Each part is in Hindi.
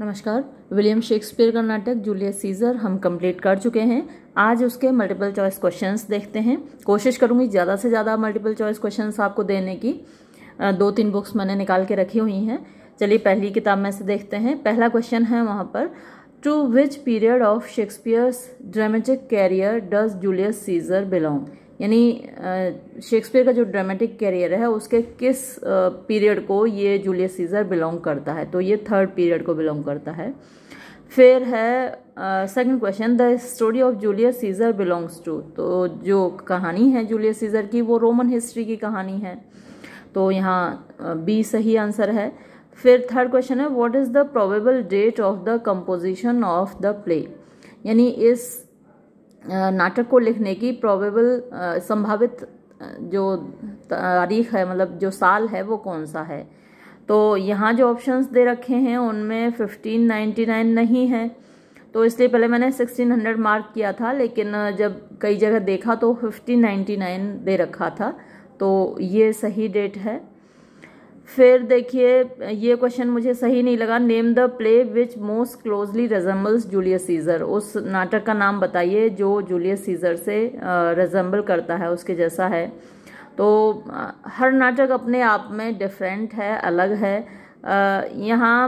नमस्कार विलियम शेक्सपियर का नाटक जूलियस सीजर हम कंप्लीट कर चुके हैं आज उसके मल्टीपल चॉइस क्वेश्चंस देखते हैं कोशिश करूंगी ज़्यादा से ज़्यादा मल्टीपल चॉइस क्वेश्चंस आपको देने की दो तीन बुक्स मैंने निकाल के रखी हुई हैं चलिए पहली किताब में से देखते हैं पहला क्वेश्चन है वहाँ पर to which period of Shakespeare's dramatic career does Julius Caesar belong यानी शेक्सपियर का जो ड्रामेटिक कैरियर है उसके किस पीरियड को ये जूलियस सीज़र बिलोंग करता है तो ये थर्ड पीरियड को बिलोंग करता है फिर है second question the story of Julius Caesar belongs to तो जो कहानी है जूलियस सीज़र की वो रोमन हिस्ट्री की कहानी है तो यहाँ बी सही आंसर है फिर थर्ड क्वेश्चन है what is the probable date of the composition of the play यानी इस नाटक को लिखने की प्रोबेबल संभावित जो तारीख है मतलब जो साल है वो कौन सा है तो यहाँ जो ऑप्शंस दे रखे हैं उनमें 1599 नहीं है तो इसलिए पहले मैंने 1600 मार्क किया था लेकिन जब कई जगह देखा तो 1599 दे रखा था तो ये सही डेट है फिर देखिए ये क्वेश्चन मुझे सही नहीं लगा name the play which most closely resembles Julius Caesar उस नाटक का नाम बताइए जो जूलियस सीजर से रेजम्बल करता है उसके जैसा है तो हर नाटक अपने आप में डिफरेंट है अलग है यहाँ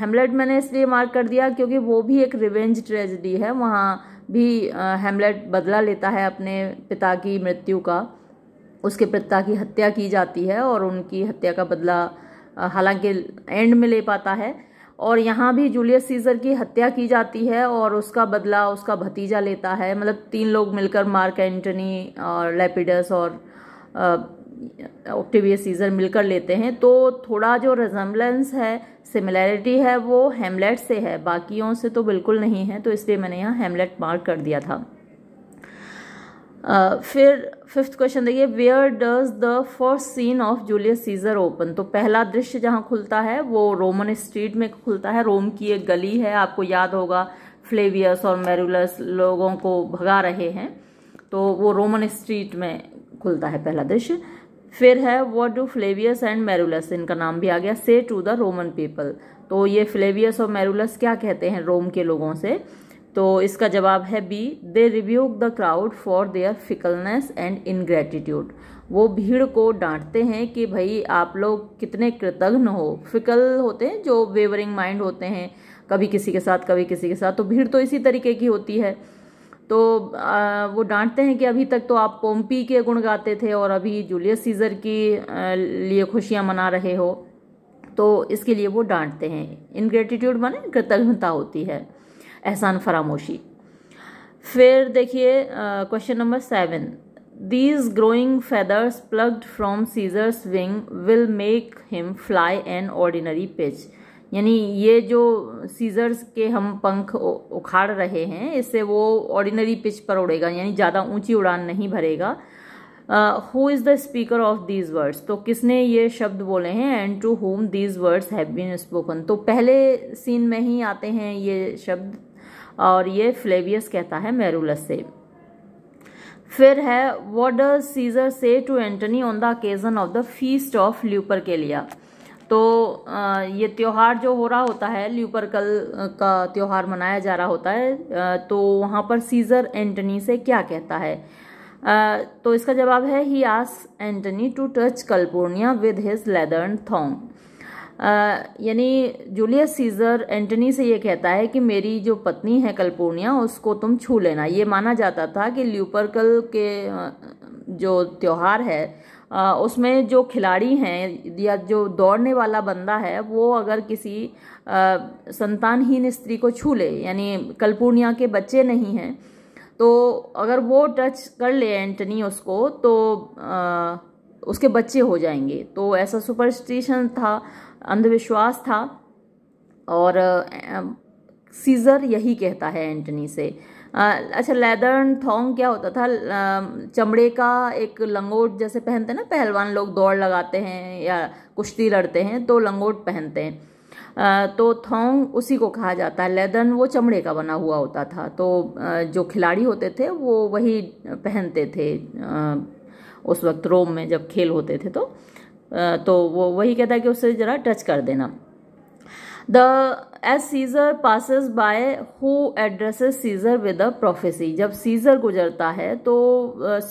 हेमलेट मैंने इसलिए मार्क कर दिया क्योंकि वो भी एक रिवेंज ट्रेजडी है वहाँ भी हेमलेट बदला लेता है अपने पिता की मृत्यु का उसके पिता की हत्या की जाती है और उनकी हत्या का बदला हालांकि एंड में ले पाता है और यहाँ भी जूलियस सीजर की हत्या की जाती है और उसका बदला उसका भतीजा लेता है मतलब तीन लोग मिलकर मार्क एंटनी और लेपिडस और ऑक्टिवियस सीजर मिलकर लेते हैं तो थोड़ा जो रेजम्बलेंस है सिमिलैरिटी है वो हेमलेट से है बाकियों से तो बिल्कुल नहीं है तो इसलिए मैंने यहाँ हेमलेट मार्क कर दिया था फिर फिफ्थ क्वेश्चन देखिए where does the first scene of Julius Caesar open तो पहला दृश्य जहाँ खुलता है वो रोमन स्ट्रीट में खुलता है रोम की एक गली है आपको याद होगा फ्लेवियस और मेरुलस लोगों को भगा रहे हैं तो वो रोमन स्ट्रीट में खुलता है पहला दृश्य फिर है what do Flavius and Marullus इनका नाम भी आ गया से टू द रोमन पीपल तो ये फ्लेवियस और मेरुलस क्या कहते हैं रोम के लोगों से तो इसका जवाब है B they review the crowd for their fickleness and ingratitude वो भीड़ को डांटते हैं कि भाई आप लोग कितने कृतघ्न हो फिकल होते हैं जो वेवरिंग माइंड होते हैं कभी किसी के साथ कभी किसी के साथ तो भीड़ तो इसी तरीके की होती है तो वो डांटते हैं कि अभी तक तो आप पोम्पी के गुण गाते थे और अभी जूलियस सीज़र की लिए खुशियाँ मना रहे हो तो इसके लिए वो डांटते हैं इनग्रेटिट्यूड माने कृतज्ञता होती है एहसान फरामोशी फिर देखिए question number seven these growing feathers plucked from Caesar's wing will make him fly an ordinary pitch यानी ये जो सीजर्स के हम पंख उखाड़ रहे हैं इससे वो ऑर्डिनरी पिच पर उड़ेगा यानी ज़्यादा ऊंची उड़ान नहीं भरेगा who is the speaker of these words तो किसने ये शब्द बोले हैं and to whom these words have been spoken तो पहले सीन में ही आते हैं ये शब्द और ये फ्लेवियस कहता है मेरुलस से फिर है what does Caesar say to Antony on the occasion of the feast of Lupercal लिया तो ये त्यौहार जो हो रहा होता है ल्यूपरकल का त्यौहार मनाया जा रहा होता है तो वहाँ पर सीजर एंटनी से क्या कहता है तो इसका जवाब है ही आस Antony to touch Calpurnia with his leathern thong यानी जूलियस सीजर एंटनी से ये कहता है कि मेरी जो पत्नी है कल्पोनिया उसको तुम छू लेना ये माना जाता था कि ल्यूपरकल के जो त्यौहार है उसमें जो खिलाड़ी हैं या जो दौड़ने वाला बंदा है वो अगर किसी संतानहीन स्त्री को छू ले यानी कल्पूर्णिया के बच्चे नहीं हैं तो अगर वो टच कर ले एंटनी उसको तो आ, उसके बच्चे हो जाएंगे तो ऐसा सुपरस्टिशन था अंधविश्वास था और सीजर यही कहता है एंटनी से अच्छा लेदर्न थोंग क्या होता था चमड़े का एक लंगोट जैसे पहनते हैं ना पहलवान लोग दौड़ लगाते हैं या कुश्ती लड़ते हैं तो लंगोट पहनते हैं तो थोंग उसी को कहा जाता है लेदर्न वो चमड़े का बना हुआ होता था तो जो खिलाड़ी होते थे वो वही पहनते थे उस वक्त रोम में जब खेल होते थे तो तो वो वही कहता है कि उससे ज़रा टच कर देना the as Caesar passes by who address Caesar with a prophecy जब सीजर गुजरता है तो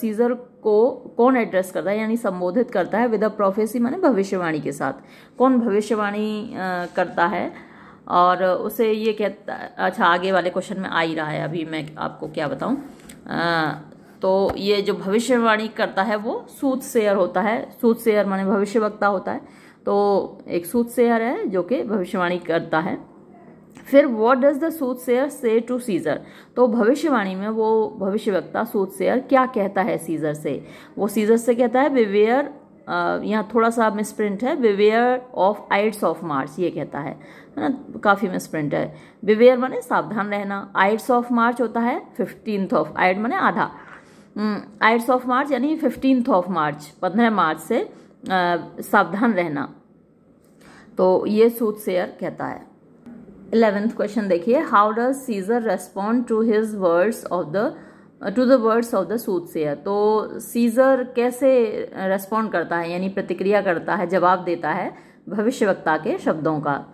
सीजर को कौन एड्रेस करता है यानी संबोधित करता है विद अ प्रोफेसी माने भविष्यवाणी के साथ कौन भविष्यवाणी करता है और उसे ये कहता अच्छा आगे वाले क्वेश्चन में आ ही रहा है अभी मैं आपको क्या बताऊँ तो ये जो भविष्यवाणी करता है वो सूत शेयर होता है सूत शेयर माने भविष्य वक्ता होता है तो एक सूत शेयर है जो कि भविष्यवाणी करता है फिर what does the soothsayer say to Caesar तो भविष्यवाणी में वो भविष्यवक्ता सूत शेयर क्या कहता है सीजर से वो सीजर से कहता है बिवेयर यहाँ थोड़ा सा मिसप्रिंट है beware of ides of March ये कहता है है ना काफ़ी मिसप्रिंट है विवेयर माने सावधान रहना आइट्स ऑफ मार्च होता है फिफ्टींथ ऑफ आइट माने आधा हम्म, आइट्स ऑफ मार्च यानी फिफ्टींथ ऑफ मार्च पंद्रह मार्च से सावधान रहना तो ये सूद सेयर कहता है इलेवेंथ क्वेश्चन देखिए how does Caesar respond to his words of the to the words of the soothsayer तो सीजर कैसे रेस्पॉन्ड करता है यानी प्रतिक्रिया करता है जवाब देता है भविष्यवक्ता के शब्दों का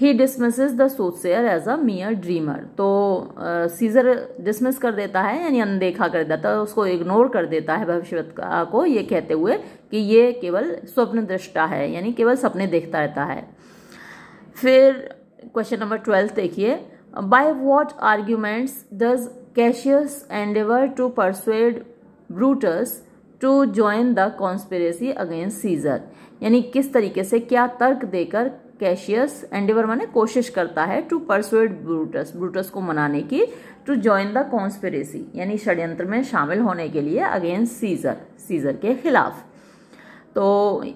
ही dismisses the soothsayer as a mere dreamer तो सीजर डिसमिस कर देता है यानी अनदेखा कर देता है उसको इग्नोर कर देता है भविष्य को ये कहते हुए कि ये केवल स्वप्न दृष्टा है यानी केवल सपने देखता रहता है फिर क्वेश्चन नंबर ट्वेल्थ देखिए by what arguments does Cassius endeavour to persuade Brutus to join the conspiracy against Caesar यानी किस तरीके से क्या तर्क देकर कैशियस एंडिवर माने कोशिश करता है टू परसुएट ब्रूटस ब्रूटस को मनाने की टू ज्वाइन द कॉन्स्पेरेसी यानी षड्यंत्र में शामिल होने के लिए अगेंस्ट सीजर सीजर के खिलाफ तो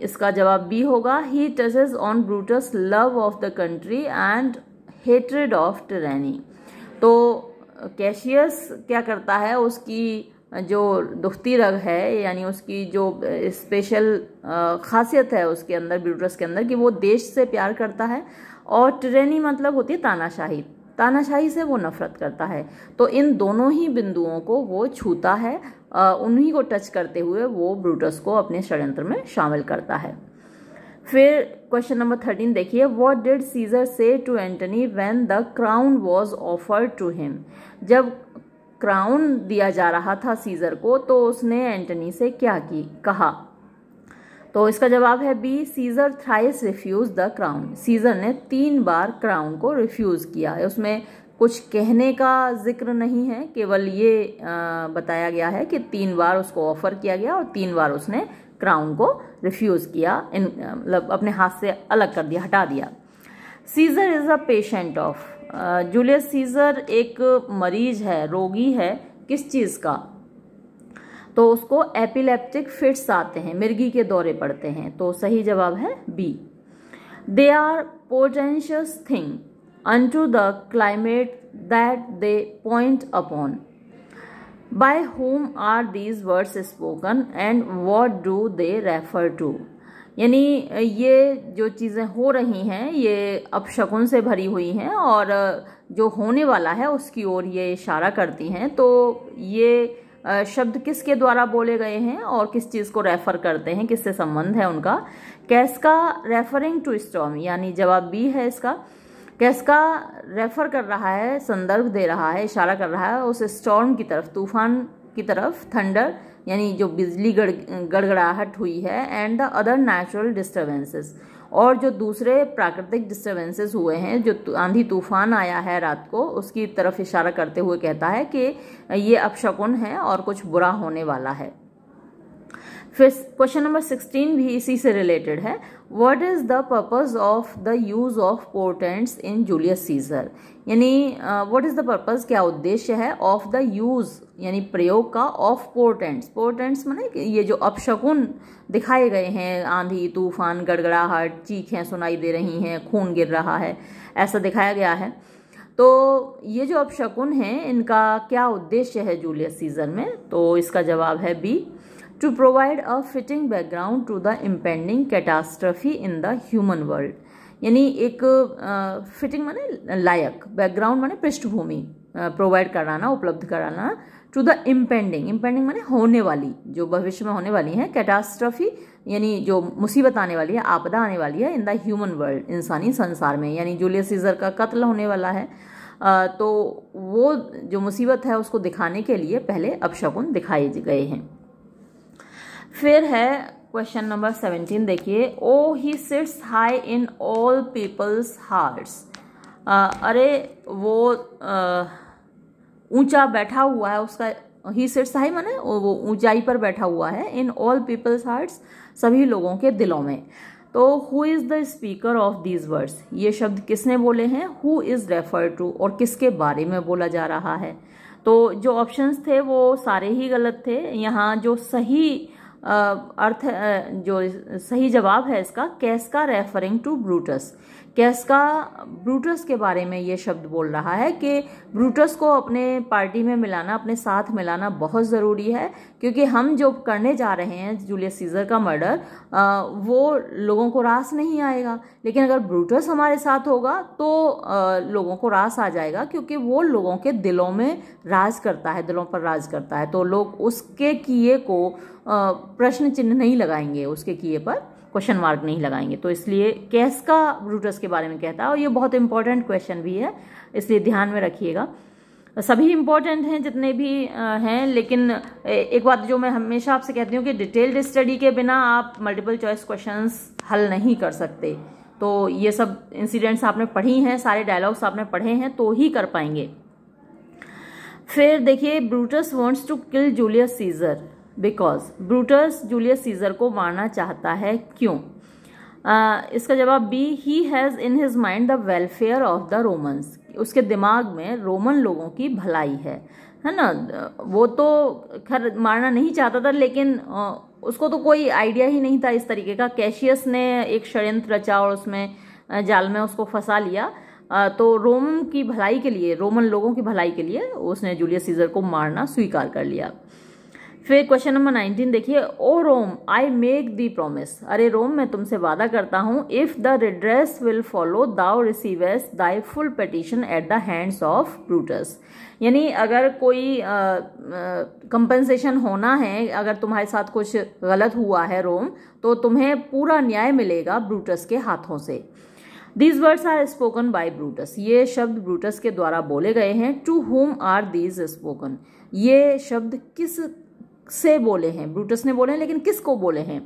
इसका जवाब बी होगा he touches on Brutus love of the country and hatred of tyranny तो कैशियस क्या करता है उसकी जो दुखती रग है यानी उसकी जो स्पेशल खासियत है उसके अंदर ब्यूटरस के अंदर कि वो देश से प्यार करता है और ट्रेनी मतलब होती है तानाशाही तानाशाही से वो नफरत करता है तो इन दोनों ही बिंदुओं को वो छूता है उन्हीं को टच करते हुए वो ब्रूटस को अपने षडयंत्र में शामिल करता है फिर क्वेश्चन नंबर थर्टीन देखिए what did Caesar say to Antony when the crown was offered to him जब क्राउन दिया जा रहा था सीजर को तो उसने एंटनी से क्या की कहा तो इसका जवाब है B Caesar thrice refuse the crown Caesar ने तीन बार क्राउन को रिफ्यूज़ किया उसमें कुछ कहने का जिक्र नहीं है केवल ये बताया गया है कि तीन बार उसको ऑफ़र किया गया और तीन बार उसने क्राउन को रिफ्यूज़ किया इन मतलब अपने हाथ से अलग कर दिया हटा दिया Caesar is a patient of Julius Caesar एक मरीज है रोगी है किस चीज़ का तो उसको एपिलेप्टिक फिट्स आते हैं मिर्गी के दौरे पड़ते हैं तो सही जवाब है B they are portentous thing unto the climate that they point upon by whom are these words spoken and what do they refer to यानी ये जो चीज़ें हो रही हैं ये अपशकुन से भरी हुई हैं और जो होने वाला है उसकी ओर ये इशारा करती हैं तो ये शब्द किसके द्वारा बोले गए हैं और किस चीज़ को रेफ़र करते हैं किससे संबंध है उनका कैसका रेफरिंग टू स्टॉम यानी जवाब बी है इसका कैसका रेफ़र कर रहा है संदर्भ दे रहा है इशारा कर रहा है उस स्टॉर्म की तरफ तूफान की तरफ थंडर यानी जो बिजली गड़ गड़गड़ाहट हुई है and the other natural disturbances और जो दूसरे प्राकृतिक डिस्टर्बेंसेस हुए हैं जो आंधी तूफान आया है रात को उसकी तरफ इशारा करते हुए कहता है कि ये अपशकुन है और कुछ बुरा होने वाला है फिर क्वेश्चन नंबर सिक्सटीन भी इसी से रिलेटेड है what is the purpose of the use of portents in Julius Caesar यानी वट इज़ द पर्पज़ क्या उद्देश्य है ऑफ द यूज़ यानी प्रयोग का ऑफ पोर्टेंट्स पोर्टेंट्स मैंने ये जो अपशकुन दिखाए गए हैं आंधी तूफान गड़गड़ाहट चीखें सुनाई दे रही हैं खून गिर रहा है ऐसा दिखाया गया है तो ये जो अपशकुन हैं इनका क्या उद्देश्य है जूलियस सीज़र में तो इसका जवाब है B to provide a fitting background to the impending catastrophe in the human world. यानी एक फिटिंग माने लायक बैकग्राउंड माने पृष्ठभूमि प्रोवाइड कराना उपलब्ध कराना टू द इम्पेंडिंग इम्पेंडिंग माने होने वाली जो भविष्य में होने वाली है कैटास्ट्रफी यानी जो मुसीबत आने वाली है आपदा आने वाली है इन द ह्यूमन वर्ल्ड इंसानी संसार में यानी जूलियस सीजर का कत्ल होने वाला है तो वो जो मुसीबत है उसको दिखाने के लिए पहले अपशकुन दिखाए गए हैं फिर है क्वेश्चन नंबर सेवेंटीन देखिए O he sits high in all people's hearts अरे वो ऊंचा बैठा हुआ है उसका ही सिट्स हाई माने वो ऊंचाई पर बैठा हुआ है इन ऑल पीपल्स हार्ट्स सभी लोगों के दिलों में तो who is the speaker of these words ये शब्द किसने बोले हैं हु इज़ रेफर टू और किसके बारे में बोला जा रहा है तो जो ऑप्शंस थे वो सारे ही गलत थे यहाँ जो सही अर्थ जो सही जवाब है इसका Casca referring to Brutus Casca Brutus के बारे में ये शब्द बोल रहा है कि ब्रूटस को अपने पार्टी में मिलाना अपने साथ मिलाना बहुत ज़रूरी है क्योंकि हम जो करने जा रहे हैं जूलियस सीज़र का मर्डर वो लोगों को रास नहीं आएगा लेकिन अगर ब्रूटस हमारे साथ होगा तो लोगों को रास आ जाएगा क्योंकि वो लोगों के दिलों में राज करता है दिलों पर राज करता है तो लोग उसके किए को प्रश्न चिन्ह नहीं लगाएंगे उसके किए पर क्वेश्चन मार्क नहीं लगाएंगे तो इसलिए कैस का ब्रूटस के बारे में कहता है और ये बहुत इंपॉर्टेंट क्वेश्चन भी है इसलिए ध्यान में रखिएगा सभी इंपॉर्टेंट हैं जितने भी हैं लेकिन एक बात जो मैं हमेशा आपसे कहती हूँ कि डिटेल्ड स्टडी के बिना आप मल्टीपल चॉइस क्वेश्चन हल नहीं कर सकते तो ये सब इंसिडेंट्स आपने पढ़ी हैं सारे डायलॉग्स आपने पढ़े हैं तो ही कर पाएंगे फिर देखिए Brutus wants to kill Julius Caesar because Brutus Julius Caesar को मारना चाहता है क्यों आ, uh, इसका जवाब B he has in his mind the welfare of the Romans उसके दिमाग में रोमन लोगों की भलाई है है ना वो तो खैर मारना नहीं चाहता था लेकिन uh, उसको तो कोई आइडिया ही नहीं था इस तरीके का कैशियस ने एक षडयंत्र रचा और उसमें uh, जाल में उसको फंसा लिया तो रोम की भलाई के लिए रोमन लोगों की भलाई के लिए उसने जूलियस सीजर को मारना स्वीकार कर लिया फिर क्वेश्चन नंबर नाइनटीन देखिए ओ रोम आई मेक दी प्रोमिस अरे रोम मैं तुमसे वादा करता हूँ if the redress will follow thou receivest thy full petition at the hands of Brutus यानी अगर कोई कंपनसेशन होना है अगर तुम्हारे साथ कुछ गलत हुआ है रोम तो तुम्हें पूरा न्याय मिलेगा ब्रूटस के हाथों से these words are spoken by Brutus ये शब्द ब्रूटस के द्वारा बोले गए हैं to whom are these spoken ये शब्द किस से बोले हैं ब्रूटस ने बोले हैं लेकिन किसको बोले हैं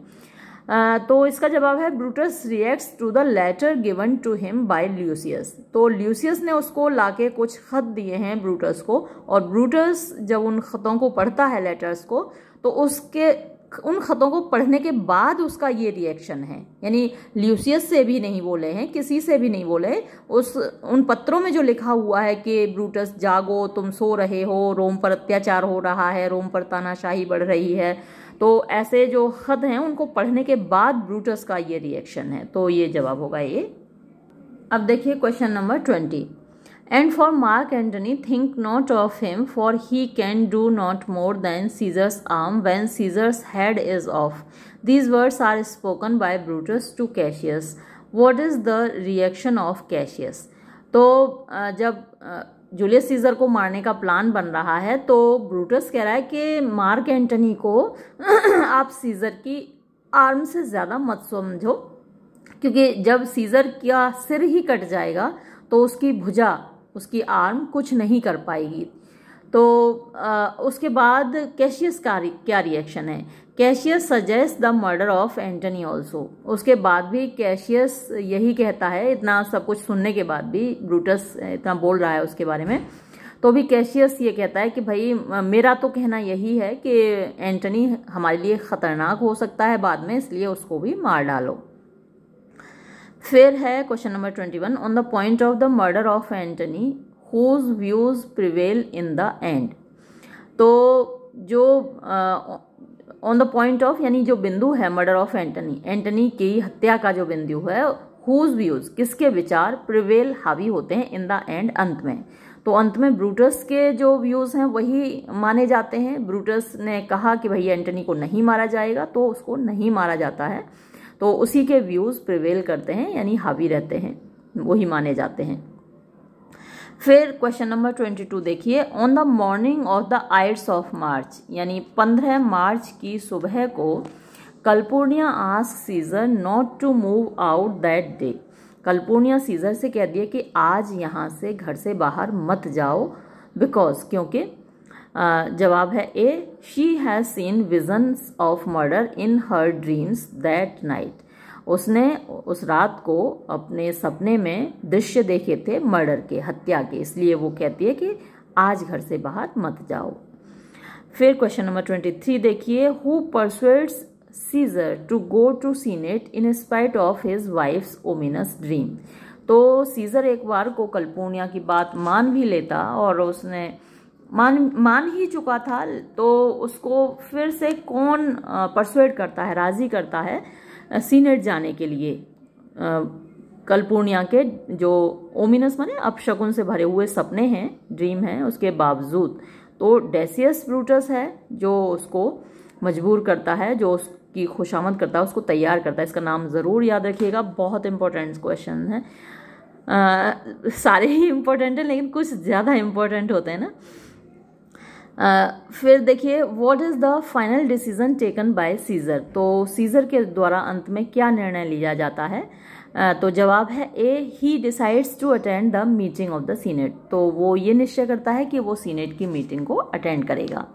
तो इसका जवाब है Brutus reacts to the letter given to him by Lucius तो ल्यूसियस ने उसको लाके कुछ ख़त दिए हैं ब्रूटस को और ब्रूटस जब उन ख़तों को पढ़ता है लेटर्स को तो उसके उन ख़तों को पढ़ने के बाद उसका ये रिएक्शन है यानी ल्यूसियस से भी नहीं बोले हैं किसी से भी नहीं बोले उस उन पत्रों में जो लिखा हुआ है कि ब्रूटस जागो तुम सो रहे हो रोम पर अत्याचार हो रहा है रोम पर तानाशाही बढ़ रही है तो ऐसे जो ख़त हैं उनको पढ़ने के बाद ब्रूटस का ये रिएक्शन है तो ये जवाब होगा ये अब देखिए question number twenty and for Mark Antony think not of him for he can do not more than Caesar's arm when Caesar's head is off these words are spoken by Brutus to Cassius what is the reaction of Cassius तो जब जूलियस सीजर को मारने का प्लान बन रहा है तो ब्रूटस कह रहा है कि मार्क एंटनी को आप सीजर की आर्म से ज़्यादा मत समझो क्योंकि जब सीजर का सिर ही कट जाएगा तो उसकी भुजा उसकी आर्म कुछ नहीं कर पाएगी तो आ, उसके बाद कैशियस का क्या रिएक्शन है Cassius suggest the murder of Antony also उसके बाद भी कैशियस यही कहता है इतना सब कुछ सुनने के बाद भी ब्रूटस इतना बोल रहा है उसके बारे में तो भी कैशियस ये कहता है कि भाई मेरा तो कहना यही है कि एंटनी हमारे लिए ख़तरनाक हो सकता है बाद में इसलिए उसको भी मार डालो फिर है question number twenty one on the point of the murder of Antony whose views prevail in the end तो जो ऑन द पॉइंट ऑफ यानी जो बिंदु है मर्डर ऑफ एंटनी एंटनी की हत्या का जो बिंदु है हुज व्यूज किसके विचार प्रिवेल हावी होते हैं इन द एंड अंत में तो अंत में ब्रूटस के जो व्यूज़ हैं वही माने जाते हैं ब्रूटस ने कहा कि भाई एंटनी को नहीं मारा जाएगा तो उसको नहीं मारा जाता है तो उसी के व्यूज़ प्रिवेल करते हैं यानी हावी रहते हैं वही माने जाते हैं फिर क्वेश्चन नंबर ट्वेंटी टू देखिए on the morning of the ides of March यानी पंद्रह मार्च की सुबह को कल्पूर्णिया आज Caesar not to move out that day Calpurnia Caesar से कह दिया कि आज यहाँ से घर से बाहर मत जाओ बिकॉज क्योंकि जवाब है A she has seen visions of murder in her dreams that night उसने उस रात को अपने सपने में दृश्य देखे थे मर्डर के हत्या के इसलिए वो कहती है कि आज घर से बाहर मत जाओ फिर क्वेश्चन नंबर ट्वेंटी थ्री देखिए who persuades Caesar to go to senate in spite of his wife's ominous dream तो सीजर एक बार को कल्पूर्णिया की बात मान भी लेता और उसने मान मान ही चुका था तो उसको फिर से कौन परसुएट करता है राज़ी करता है सीनेट जाने के लिए कल पूर्णिया के जो ओमिनस माने अपशकुन से भरे हुए सपने हैं ड्रीम हैं उसके बावजूद तो डेसियस ब्रूटस है जो उसको मजबूर करता है जो उसकी खुशामद करता है उसको तैयार करता है इसका नाम ज़रूर याद रखिएगा बहुत इंपॉर्टेंट क्वेश्चन है आ, सारे ही इम्पोर्टेंट हैं लेकिन कुछ ज़्यादा इम्पोर्टेंट होते हैं ना फिर देखिए what is the final decision taken by Caesar तो सीज़र के द्वारा अंत में क्या निर्णय लिया जाता है तो जवाब है A he decides to attend the meeting of the senate तो वो ये निश्चय करता है कि वो सीनेट की मीटिंग को अटेंड करेगा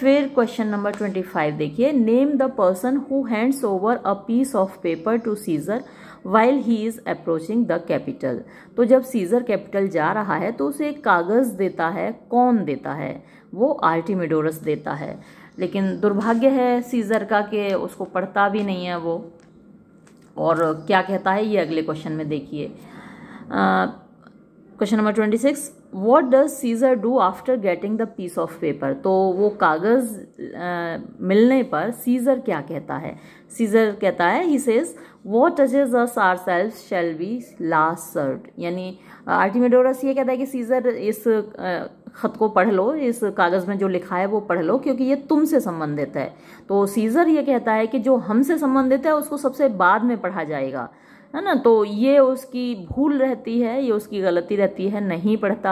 फिर क्वेश्चन नंबर ट्वेंटी फाइव देखिए name the person who hands over a piece of paper to Caesar while he is approaching the Capitol तो जब सीज़र कैपिटल जा रहा है तो उसे एक कागज़ देता है कौन देता है वो आर्टिमिडोरस देता है लेकिन दुर्भाग्य है सीज़र का कि उसको पढ़ता भी नहीं है वो और क्या कहता है ये अगले क्वेश्चन में देखिए question number twenty six what does Caesar do after getting the piece of paper तो वो कागज़ मिलने पर सीज़र क्या कहता है सीज़र कहता है he says what touches us ourself shall be last served यानी आर्टिमेडोरस ये कहता है कि सीज़र इस uh, ख़त को पढ़ लो इस कागज़ में जो लिखा है वो पढ़ लो क्योंकि ये तुमसे संबंधित है तो सीज़र ये कहता है कि जो हमसे संबंधित है उसको सबसे बाद में पढ़ा जाएगा है ना तो ये उसकी भूल रहती है ये उसकी गलती रहती है नहीं पढ़ता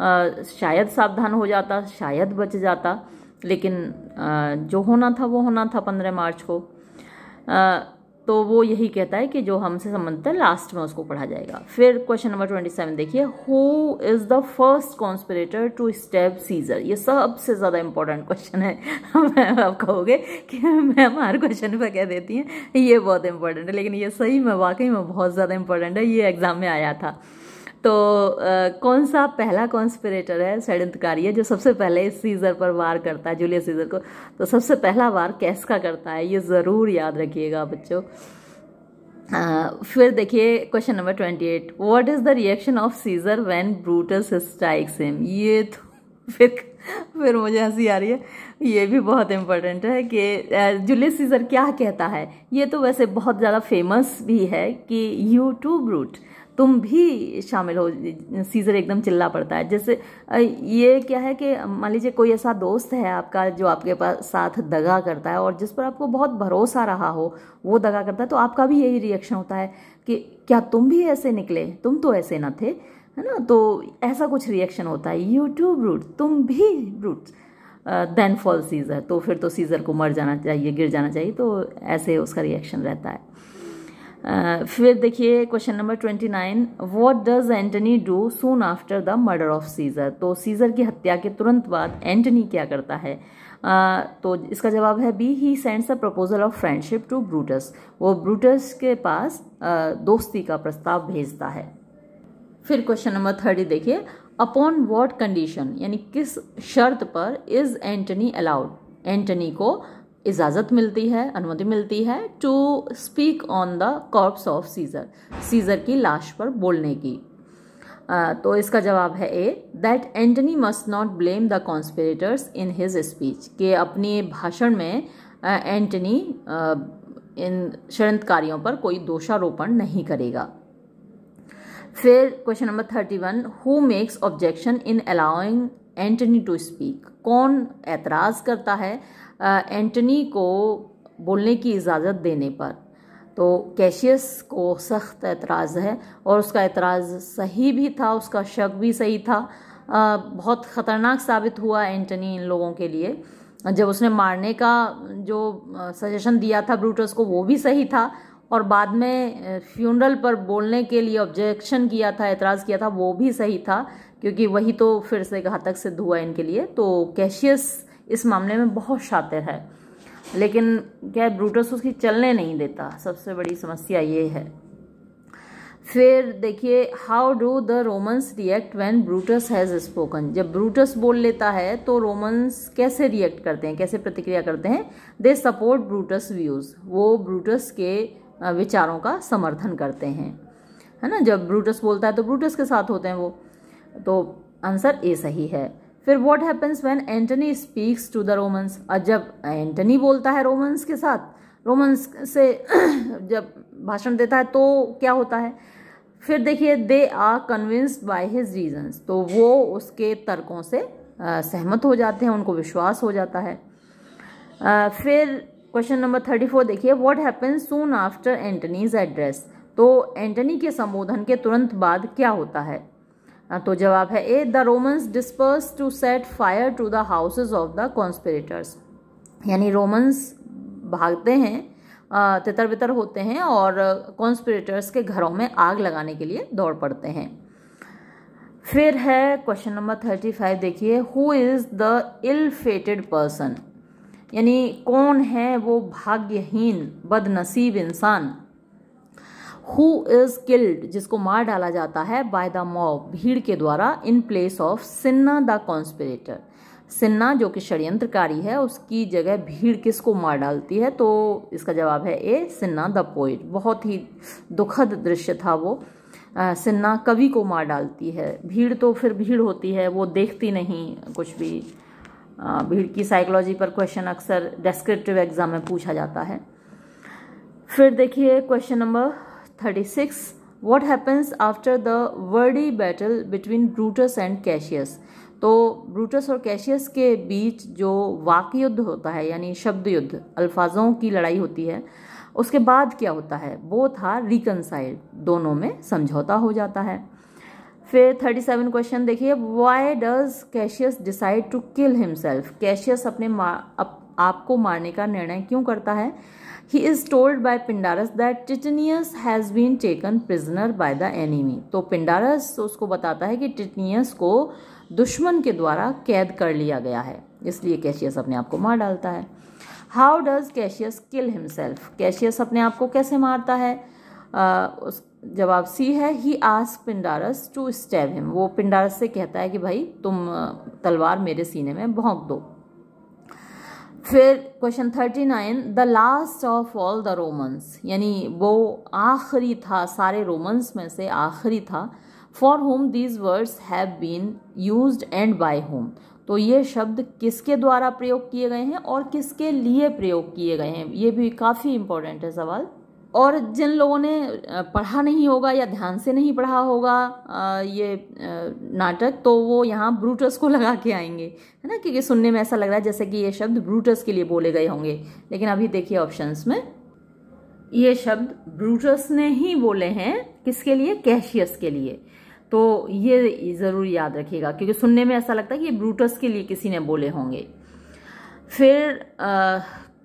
आ, शायद सावधान हो जाता शायद बच जाता लेकिन आ, जो होना था वो होना था पंद्रह मार्च को आ, तो वो यही कहता है कि जो हमसे संबंधित है लास्ट में उसको पढ़ा जाएगा फिर क्वेश्चन नंबर ट्वेंटी सेवन देखिए who is the first conspirator to stab Caesar ये सबसे ज़्यादा इंपॉर्टेंट क्वेश्चन है आप कहोगे कि मैम हर क्वेश्चन पर कह देती हैं ये बहुत इंपॉर्टेंट है लेकिन ये सही में वाकई में बहुत ज़्यादा इंपॉर्टेंट है ये एग्ज़ाम में आया था तो आ, कौन सा पहला कॉन्स्पिरेटर है षडंतकारी है जो सबसे पहले इस सीज़र पर वार करता है जूलियस सीज़र को तो सबसे पहला वार कैस का करता है ये ज़रूर याद रखिएगा बच्चों आ, फिर देखिए question number twenty eight what is the reaction of Caesar when Brutus strikes him ये तो फिर फिर मुझे हंसी आ रही है ये भी बहुत इम्पोर्टेंट है कि जूलियस सीज़र क्या कहता है ये तो वैसे बहुत ज़्यादा फेमस भी है कि यू टू ब्रूट तुम भी शामिल हो सीज़र एकदम चिल्ला पड़ता है जैसे ये क्या है कि मान लीजिए कोई ऐसा दोस्त है आपका जो आपके पास साथ दगा करता है और जिस पर आपको बहुत भरोसा रहा हो वो दगा करता है तो आपका भी यही रिएक्शन होता है कि क्या तुम भी ऐसे निकले तुम तो ऐसे ना थे है ना तो ऐसा कुछ रिएक्शन होता है यू टू ब्रूट तुम भी ब्रूट देन फॉल सीज़र तो फिर तो सीज़र को मर जाना चाहिए गिर जाना चाहिए तो ऐसे उसका रिएक्शन रहता है फिर देखिए question number twenty nine what does Antony do soon after the murder of Caesar तो सीज़र की हत्या के तुरंत बाद एंटनी क्या करता है uh, तो इसका जवाब है B he sends a proposal of friendship to Brutus वो ब्रूटस के पास uh, दोस्ती का प्रस्ताव भेजता है फिर क्वेश्चन नंबर थर्टी देखिए अपॉन वॉट कंडीशन यानी किस शर्त पर इज़ एंटनी अलाउड एंटनी को इजाज़त मिलती है अनुमति मिलती है to speak on the corpse of Caesar Caesar की लाश पर बोलने की आ, तो इसका जवाब है A that Antony must not blame the conspirators in his speech के अपने भाषण में एंटनी आ, इन षडंतकारियों पर कोई दोषारोपण नहीं करेगा फिर question number thirty one who makes objection in allowing Antony to speak कौन एतराज़ करता है एंटनी को बोलने की इजाज़त देने पर तो कैशियस को सख्त एतराज़ है और उसका एतराज़ सही भी था उसका शक भी सही था बहुत ख़तरनाक साबित हुआ एंटनी इन लोगों के लिए जब उसने मारने का जो सजेशन दिया था ब्रूटस को वो भी सही था और बाद में फ्यूनरल पर बोलने के लिए ऑब्जेक्शन किया था एतराज़ किया था वो भी सही था क्योंकि वही तो फिर से घातक सिद्ध हुआ इनके लिए तो कैशियस इस मामले में बहुत शातिर है लेकिन क्या ब्रूटस उसकी चलने नहीं देता सबसे बड़ी समस्या ये है फिर देखिए how do the Romans react when Brutus has spoken जब ब्रूटस बोल लेता है तो रोमन्स कैसे रिएक्ट करते हैं कैसे प्रतिक्रिया करते हैं दे सपोर्ट ब्रूटस व्यूज़ वो ब्रूटस के विचारों का समर्थन करते हैं है ना जब ब्रूटस बोलता है तो ब्रूटस के साथ होते हैं वो तो आंसर ए सही है फिर what happens when Antony speaks to the Romans और जब एंटनी बोलता है रोमन्स के साथ रोमन्स से जब भाषण देता है तो क्या होता है फिर देखिए they are convinced by his reasons तो वो उसके तर्कों से सहमत हो जाते हैं उनको विश्वास हो जाता है फिर क्वेश्चन नंबर थर्टी फोर देखिए what happens soon after Antony's address तो एंटनी के संबोधन के तुरंत बाद क्या होता है हाँ, तो जवाब है A the Romans disperse to set fire to the houses of the conspirators यानी रोमन्स भागते हैं तितर बितर होते हैं और कॉन्स्पिरेटर्स के घरों में आग लगाने के लिए दौड़ पड़ते हैं फिर है क्वेश्चन नंबर थर्टी फाइव देखिए who is the ill fated person यानी कौन है वो भाग्यहीन बदनसीब इंसान हु इज किल्ड जिसको मार डाला जाता है बाय द मॉब भीड़ के द्वारा in place of Cinna the conspirator Cinna जो कि षड्यंत्रकारी है उसकी जगह भीड़ किसको मार डालती है तो इसका जवाब है ए सिन्ना द पोइट बहुत ही दुखद दृश्य था वो आ, सिन्ना कवि को मार डालती है भीड़ तो फिर भीड़ होती है वो देखती नहीं कुछ भी आ, भीड़ की साइकोलॉजी पर क्वेश्चन अक्सर डेस्क्रिप्टिव एग्ज़ाम में पूछा जाता है फिर देखिए question number 36 what happens after the wordy battle between brutus and cassius तो ब्रूटस और कैशियस के बीच जो वाक युद्ध होता है यानी शब्द युद्ध अल्फाजों की लड़ाई होती है उसके बाद क्या होता है वो था रिकनसाइल दोनों में समझौता हो जाता है फिर थर्टी सेवन क्वेश्चन देखिए why does Cassius decide to kill himself Cassius अपने मा, अप, आपको मारने का निर्णय क्यों करता है He is told by Pindaras that Titanius has been taken prisoner by the enemy. तो पिंडारस उसको बताता है कि टिटनियस को दुश्मन के द्वारा कैद कर लिया गया है इसलिए कैशियस अपने आप को मार डालता है how does Cassius kill himself Cassius अपने आप को कैसे मारता है उस जवाब सी है he ask Pindarus to stab him वो पिंडारस से कहता है कि भाई तुम तलवार मेरे सीने में भोंक दो फिर question thirty nine the last of all the Romans यानी वो आखिरी था सारे रोमन्स में से आखिरी था for whom these words have been use and by whom तो ये शब्द किसके द्वारा प्रयोग किए गए हैं और किसके लिए प्रयोग किए गए हैं ये भी काफ़ी इंपॉर्टेंट है सवाल और जिन लोगों ने पढ़ा नहीं होगा या ध्यान से नहीं पढ़ा होगा ये नाटक तो वो यहाँ ब्रूटस को लगा के आएंगे है ना क्योंकि सुनने में ऐसा लग रहा है जैसे कि ये शब्द ब्रूटस के लिए बोले गए होंगे लेकिन अभी देखिए ऑप्शंस में ये शब्द ब्रूटस ने ही बोले हैं किसके लिए कैशियस के लिए तो ये ज़रूर याद रखिएगा क्योंकि सुनने में ऐसा लगता है कि ये ब्रूटस के लिए किसी ने बोले होंगे फिर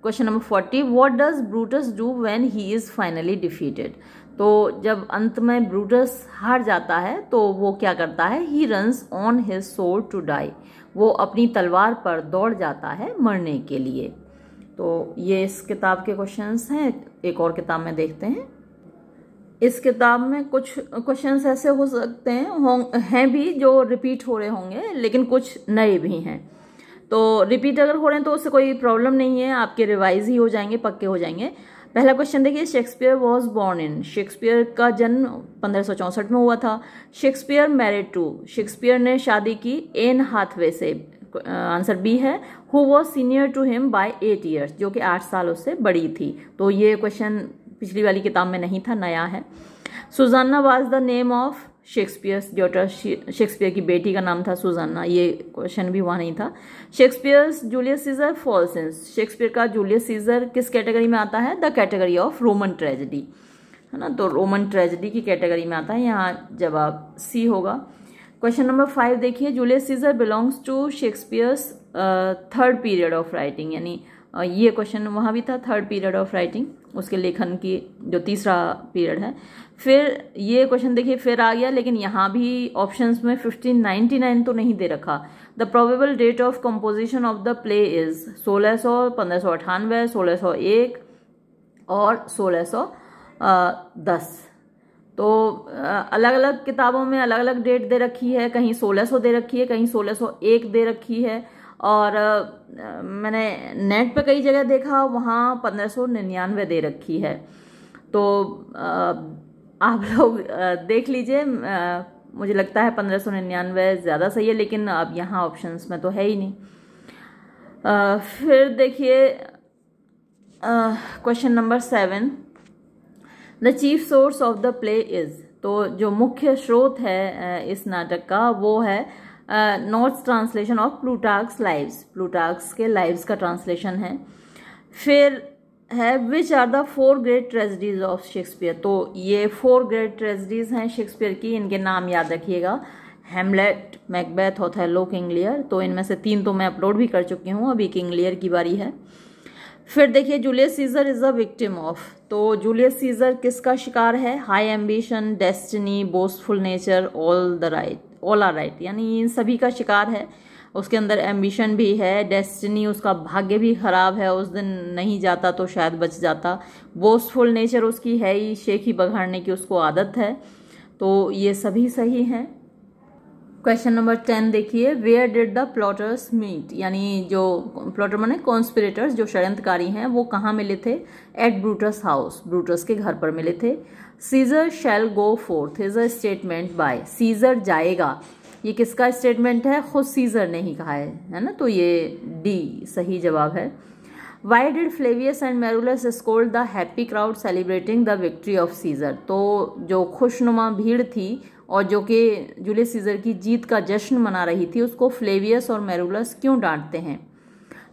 question number forty what does Brutus do when he is finally defeated तो जब अंत में ब्रूटस हार जाता है तो वो क्या करता है he runs on his sword to die वो अपनी तलवार पर दौड़ जाता है मरने के लिए तो ये इस किताब के क्वेश्चंस हैं एक और किताब में देखते हैं इस किताब में कुछ क्वेश्चंस ऐसे हो सकते हैं हैं भी जो रिपीट हो रहे होंगे लेकिन कुछ नए भी हैं तो रिपीट अगर हो रहे हैं तो उससे कोई प्रॉब्लम नहीं है आपके रिवाइज ही हो जाएंगे पक्के हो जाएंगे पहला क्वेश्चन देखिए Shakespeare was born in Shakespeare का जन्म पंद्रह में हुआ था शेक्सपियर मैरिड टू शेक्सपियर ने शादी की एन हाथवे से आंसर बी है who was senior to him by eight years जो कि आठ साल उससे बड़ी थी तो ये क्वेश्चन पिछली वाली किताब में नहीं था नया है Susanna was the name of Shakespeare's daughter Shakespeare की बेटी का नाम था सुजाना ये क्वेश्चन भी वहाँ नहीं था Shakespeare's Julius Caesar falls in Shakespeare का जूलियस सीजर किस कैटेगरी में आता है the category of Roman tragedy है ना तो रोमन ट्रेजिडी की कैटेगरी में आता है यहाँ जवाब सी होगा क्वेश्चन नंबर फाइव देखिए Julius Caesar belongs to Shakespeare's third period of writing यानी uh, ये क्वेश्चन वहाँ भी था थर्ड पीरियड ऑफ राइटिंग उसके लेखन की जो तीसरा पीरियड है फिर ये क्वेश्चन देखिए फिर आ गया लेकिन यहाँ भी ऑप्शंस में 1599 तो नहीं दे रखा the probable date of composition of the play is सोलह सौ पंद्रह सौ अठानवे सोलह सौ एक और सोलह सौ दस तो अलग अलग किताबों में अलग अलग डेट दे रखी है कहीं 1600 दे रखी है कहीं 1601 दे रखी है और मैंने नेट पे कई जगह देखा वहाँ 1599 दे रखी है तो आप लोग देख लीजिए मुझे लगता है पंद्रह सौ निन्यानवे ज़्यादा सही है लेकिन अब यहाँ ऑप्शंस में तो है ही नहीं फिर देखिए question number seven the chief source of the play is तो जो मुख्य स्रोत है इस नाटक का वो है North's translation of Plutarch's lives Plutarch's के लाइव्स का ट्रांसलेशन है फिर है which are the four great tragedies of Shakespeare तो ये फोर ग्रेट ट्रेजडीज हैं शेक्सपियर की इनके नाम याद रखिएगा Hamlet Macbeth Othello King Lear तो इनमें से तीन तो मैं अपलोड भी कर चुकी हूँ अभी किंग लियर की बारी है फिर देखिए Julius Caesar is a victim of तो जूलियस सीजर किसका शिकार है high ambition destiny boastful nature all the right all are right यानी इन सभी का शिकार है उसके अंदर एम्बिशन भी है डेस्टिनी उसका भाग्य भी ख़राब है उस दिन नहीं जाता तो शायद बच जाता बोस्टफुल नेचर उसकी है ही शेखी बघाड़ने की उसको आदत है तो ये सभी सही हैं क्वेश्चन नंबर टेन देखिए where did the plotters meet यानी जो प्लॉटर माने कॉन्स्पिरेटर्स जो षडयंत्रकारी हैं वो कहाँ मिले थे एट ब्रूटस हाउस ब्रूटस के घर पर मिले थे Caesar shall go forth is a statement by Caesar जाएगा ये किसका स्टेटमेंट है खुद सीजर ने ही कहा है है ना तो ये डी सही जवाब है why did Flavius and Marullus scold the happy crowd celebrating the victory of Caesar तो जो खुशनुमा भीड़ थी और जो कि जूलियस सीजर की जीत का जश्न मना रही थी उसको फ्लेवियस और मेरुलस क्यों डांटते हैं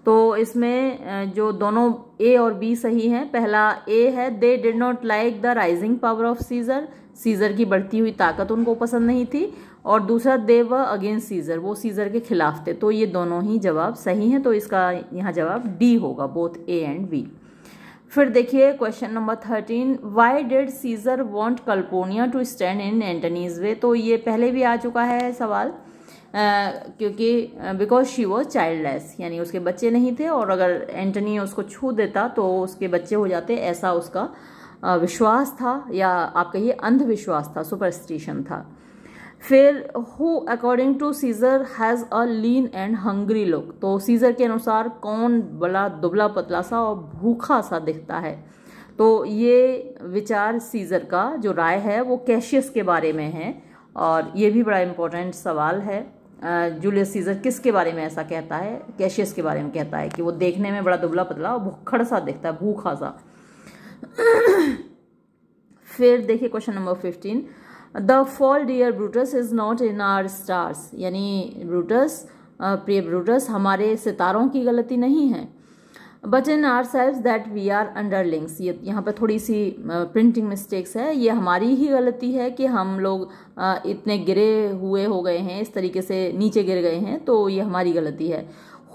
तो इसमें जो दोनों ए और बी सही हैं पहला ए है they did not like the rising power of Caesar Caesar की बढ़ती हुई ताकत उनको पसंद नहीं थी और दूसरा देव अगेंस्ट सीज़र वो सीज़र के खिलाफ थे तो ये दोनों ही जवाब सही हैं तो इसका यहाँ जवाब डी होगा बोथ ए एंड बी फिर देखिए question number thirteen why did Caesar want Calpurnia to stand in Antony's way तो ये पहले भी आ चुका है सवाल Uh, क्योंकि because she was childless यानी उसके बच्चे नहीं थे और अगर एंटनी उसको छू देता तो उसके बच्चे हो जाते ऐसा उसका विश्वास था या आप कहिए अंधविश्वास था सुपरस्टिशन था फिर who according to Caesar has a lean and hungry look तो सीजर के अनुसार कौन बड़ा दुबला पतला सा और भूखा सा दिखता है तो ये विचार सीजर का जो राय है वो कैशियस के बारे में है और ये भी बड़ा इम्पोर्टेंट सवाल है जूलियस सीजर किसके बारे में ऐसा कहता है कैशियस के बारे में कहता है कि वो देखने में बड़ा दुबला पतला और भुखड़ सा दिखता है भूखा सा फिर देखिए question number fifteen the fault dear Brutus is not in our stars यानी ब्रूटस प्रिय ब्रूटस हमारे सितारों की गलती नहीं है but in our self that we are underlings ये यहाँ पर थोड़ी सी प्रिंटिंग मिस्टेक्स है ये हमारी ही गलती है कि हम लोग इतने गिरे हुए हो गए हैं इस तरीके से नीचे गिर गए हैं तो ये हमारी गलती है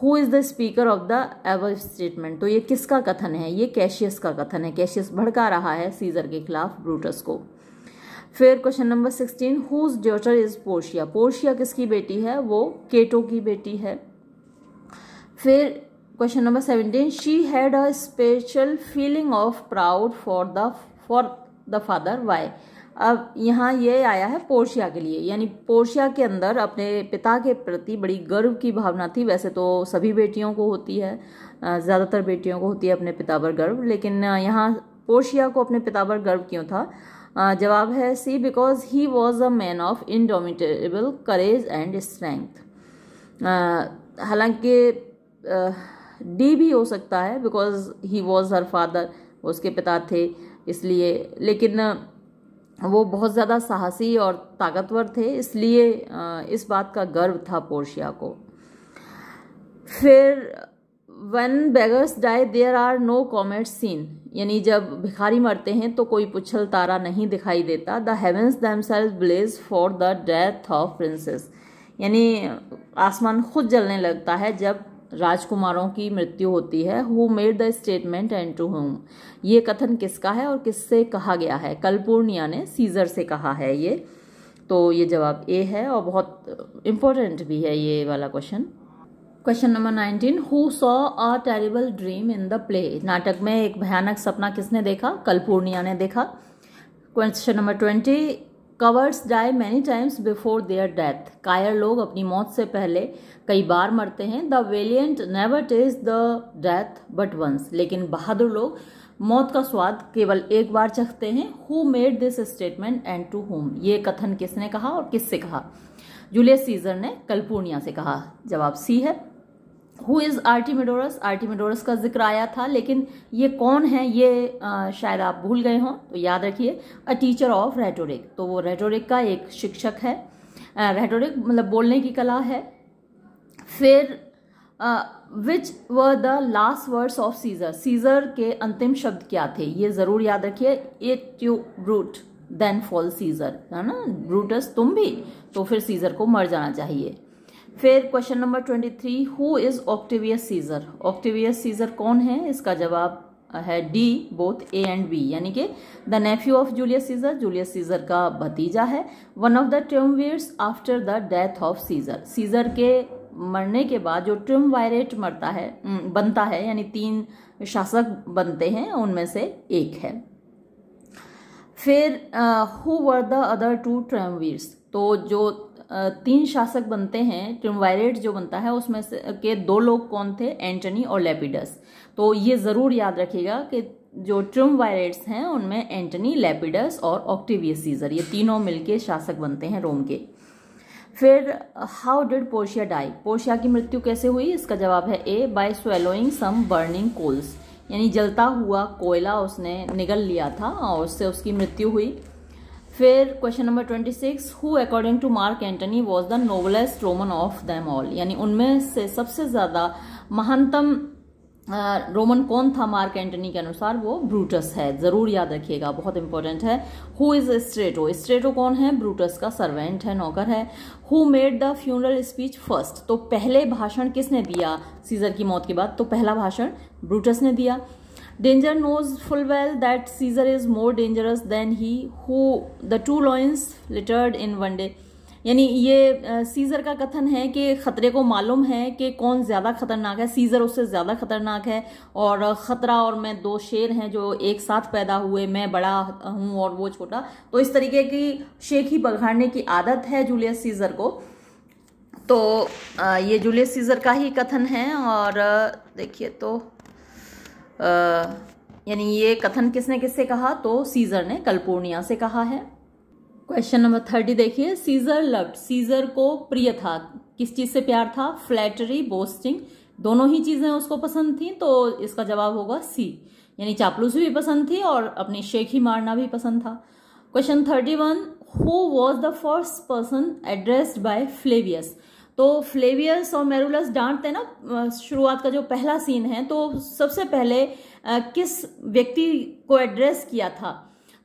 who is the speaker of the above statement तो ये किसका कथन है ये कैशियस का कथन है कैशियस भड़का रहा है सीजर के खिलाफ ब्रूटस को फिर question number sixteen whose daughter is Portia Portia किसकी बेटी है वो केटो की बेटी है फिर question number seventeen she had a special feeling of proud for the for the father why अब यहाँ ये आया है पोर्शिया के लिए यानी पोर्शिया के अंदर अपने पिता के प्रति बड़ी गर्व की भावना थी वैसे तो सभी बेटियों को होती है ज़्यादातर बेटियों को होती है अपने पिता पर गर्व लेकिन यहाँ पोर्शिया को अपने पिता पर गर्व क्यों था जवाब है C because he was a man of indomitable courage and strength हालांकि डी भी हो सकता है because he was her father उसके पिता थे इसलिए लेकिन वो बहुत ज़्यादा साहसी और ताकतवर थे इसलिए इस बात का गर्व था पोर्शिया को फिर when beggars die there are no comet seen यानी जब भिखारी मरते हैं तो कोई पुछल तारा नहीं दिखाई देता the them themselves blaze for the death of princes यानी आसमान खुद जलने लगता है जब राजकुमारों की मृत्यु होती है who made the statement and to whom ये कथन किसका है और किससे कहा गया है कल्पूर्णिया ने सीजर से कहा है ये तो ये जवाब ए है और बहुत इम्पोर्टेंट भी है ये वाला question question number nineteen who saw a terrible dream in the play नाटक में एक भयानक सपना किसने देखा कलपूर्णिया ने देखा question number twenty cowards die many times before their death कायर लोग अपनी मौत से पहले कई बार मरते हैं the valiant never taste the death but once लेकिन बहादुर लोग मौत का स्वाद केवल एक बार चखते हैं who made this statement and to whom ये कथन किसने कहा और किससे कहा जूलियस सीजर ने कल्पूर्निया से कहा जवाब सी है हु इज़ आर्टिमिडोरस आर्टिमिडोरस का जिक्र आया था लेकिन ये कौन है ये आ, शायद आप भूल गए हों तो याद रखिए अ टीचर ऑफ रेटोरिक तो वो रेटोरिक का एक शिक्षक है रेटोरिक मतलब बोलने की कला है फिर which were the last words of Caesar Caesar के अंतिम शब्द क्या थे ये ज़रूर याद रखिए et tu Brute then fall Caesar है ना ब्रूटस तुम भी तो फिर सीजर को मर जाना चाहिए फिर question number twenty three who is Octavius Caesar Octavius Caesar कौन है इसका जवाब है D both A and B यानी कि the nephew of Julius Caesar Julius Caesar का भतीजा है one of the triumvirs after the death of Caesar Caesar के मरने के बाद जो ट्रम वायरेट मरता है बनता है यानी तीन शासक बनते हैं उनमें से एक है फिर who were the other two triumvirs तो जो तीन शासक बनते हैं ट्रिमवायरेट जो बनता है उसमें से के दो लोग कौन थे एंटनी और लेपिडस तो ये ज़रूर याद रखिएगा कि जो ट्रिमवायरेट्स हैं उनमें एंटनी लेपिडस और ऑक्टिवियस सीजर ये तीनों मिलके शासक बनते हैं रोम के फिर how did Portia die Portia की मृत्यु कैसे हुई इसका जवाब है A by swallowing some burning coals यानी जलता हुआ कोयला उसने निगल लिया था और उससे उसकी मृत्यु हुई फिर question number twenty six who according to Mark Antony was the noblest Roman of them all यानी उनमें से सबसे ज़्यादा महानतम रोमन कौन था मार्क एंटनी के अनुसार वो ब्रूटस है जरूर याद रखिएगा बहुत इंपॉर्टेंट है हु इज स्ट्रेटो स्ट्रेटो कौन है ब्रूटस का सर्वेंट है नौकर है who made the funeral speech first तो पहले भाषण किसने दिया सीजर की मौत के बाद तो पहला भाषण ब्रूटस ने दिया Danger knows full well that Caesar is more dangerous than he who the two loins littered in one day. यानी ये सीज़र का कथन है कि ख़तरे को मालूम है कि कौन ज़्यादा ख़तरनाक है सीज़र उससे ज़्यादा ख़तरनाक है और ख़तरा और मैं दो शेर हैं जो एक साथ पैदा हुए मैं बड़ा हूँ और वो छोटा तो इस तरीके की ही बघाड़ने की आदत है जूलियस सीज़र को तो ये जूलियस सीज़र का ही कथन है और देखिए तो यानी ये कथन किसने किससे कहा तो सीजर ने कल्पोर्निया से कहा है क्वेश्चन नंबर थर्टी देखिए सीजर लव्ड सीजर को प्रिय था किस चीज़ से प्यार था फ्लैटरी बोस्टिंग दोनों ही चीज़ें उसको पसंद थी तो इसका जवाब होगा सी यानी चापलूसी भी पसंद थी और अपनी शेखी मारना भी पसंद था question thirty one who was the first person addressed by Flavius तो फ्लेवियस और मेरुलस डांटते हैं ना शुरुआत का जो पहला सीन है तो सबसे पहले किस व्यक्ति को एड्रेस किया था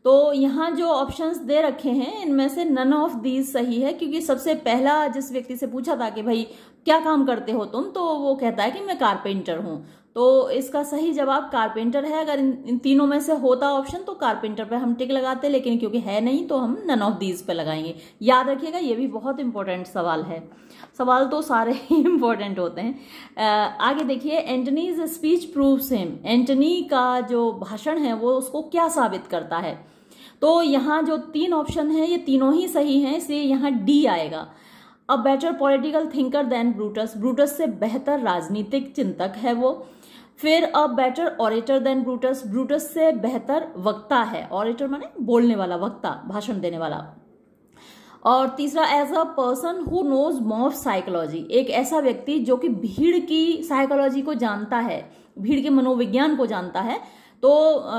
तो यहाँ जो ऑप्शंस दे रखे हैं इनमें से नन ऑफ दीज सही है क्योंकि सबसे पहला जिस व्यक्ति से पूछा था कि भाई क्या काम करते हो तुम तो वो कहता है कि मैं कारपेंटर हूँ तो इसका सही जवाब कारपेंटर है अगर इन, इन तीनों में से होता ऑप्शन तो कारपेंटर पर हम टिक लगाते लेकिन क्योंकि है नहीं तो हम नन ऑफ दीज पे लगाएंगे याद रखिएगा ये भी बहुत इंपॉर्टेंट सवाल है सवाल तो सारे ही इंपॉर्टेंट होते हैं आगे देखिए Antony's speech proof same Antony का जो भाषण है वो उसको क्या साबित करता है तो यहाँ जो तीन ऑप्शन है ये तीनों ही सही हैं इसलिए यहाँ डी आएगा a better political thinker than Brutus Brutus से बेहतर राजनीतिक चिंतक है वो फिर a better orator than Brutus Brutus से बेहतर वक्ता है ऑरेटर माने बोलने वाला वक्ता भाषण देने वाला और तीसरा as a person who knows more psychology एक ऐसा व्यक्ति जो कि भीड़ की साइकोलॉजी को जानता है भीड़ के मनोविज्ञान को जानता है तो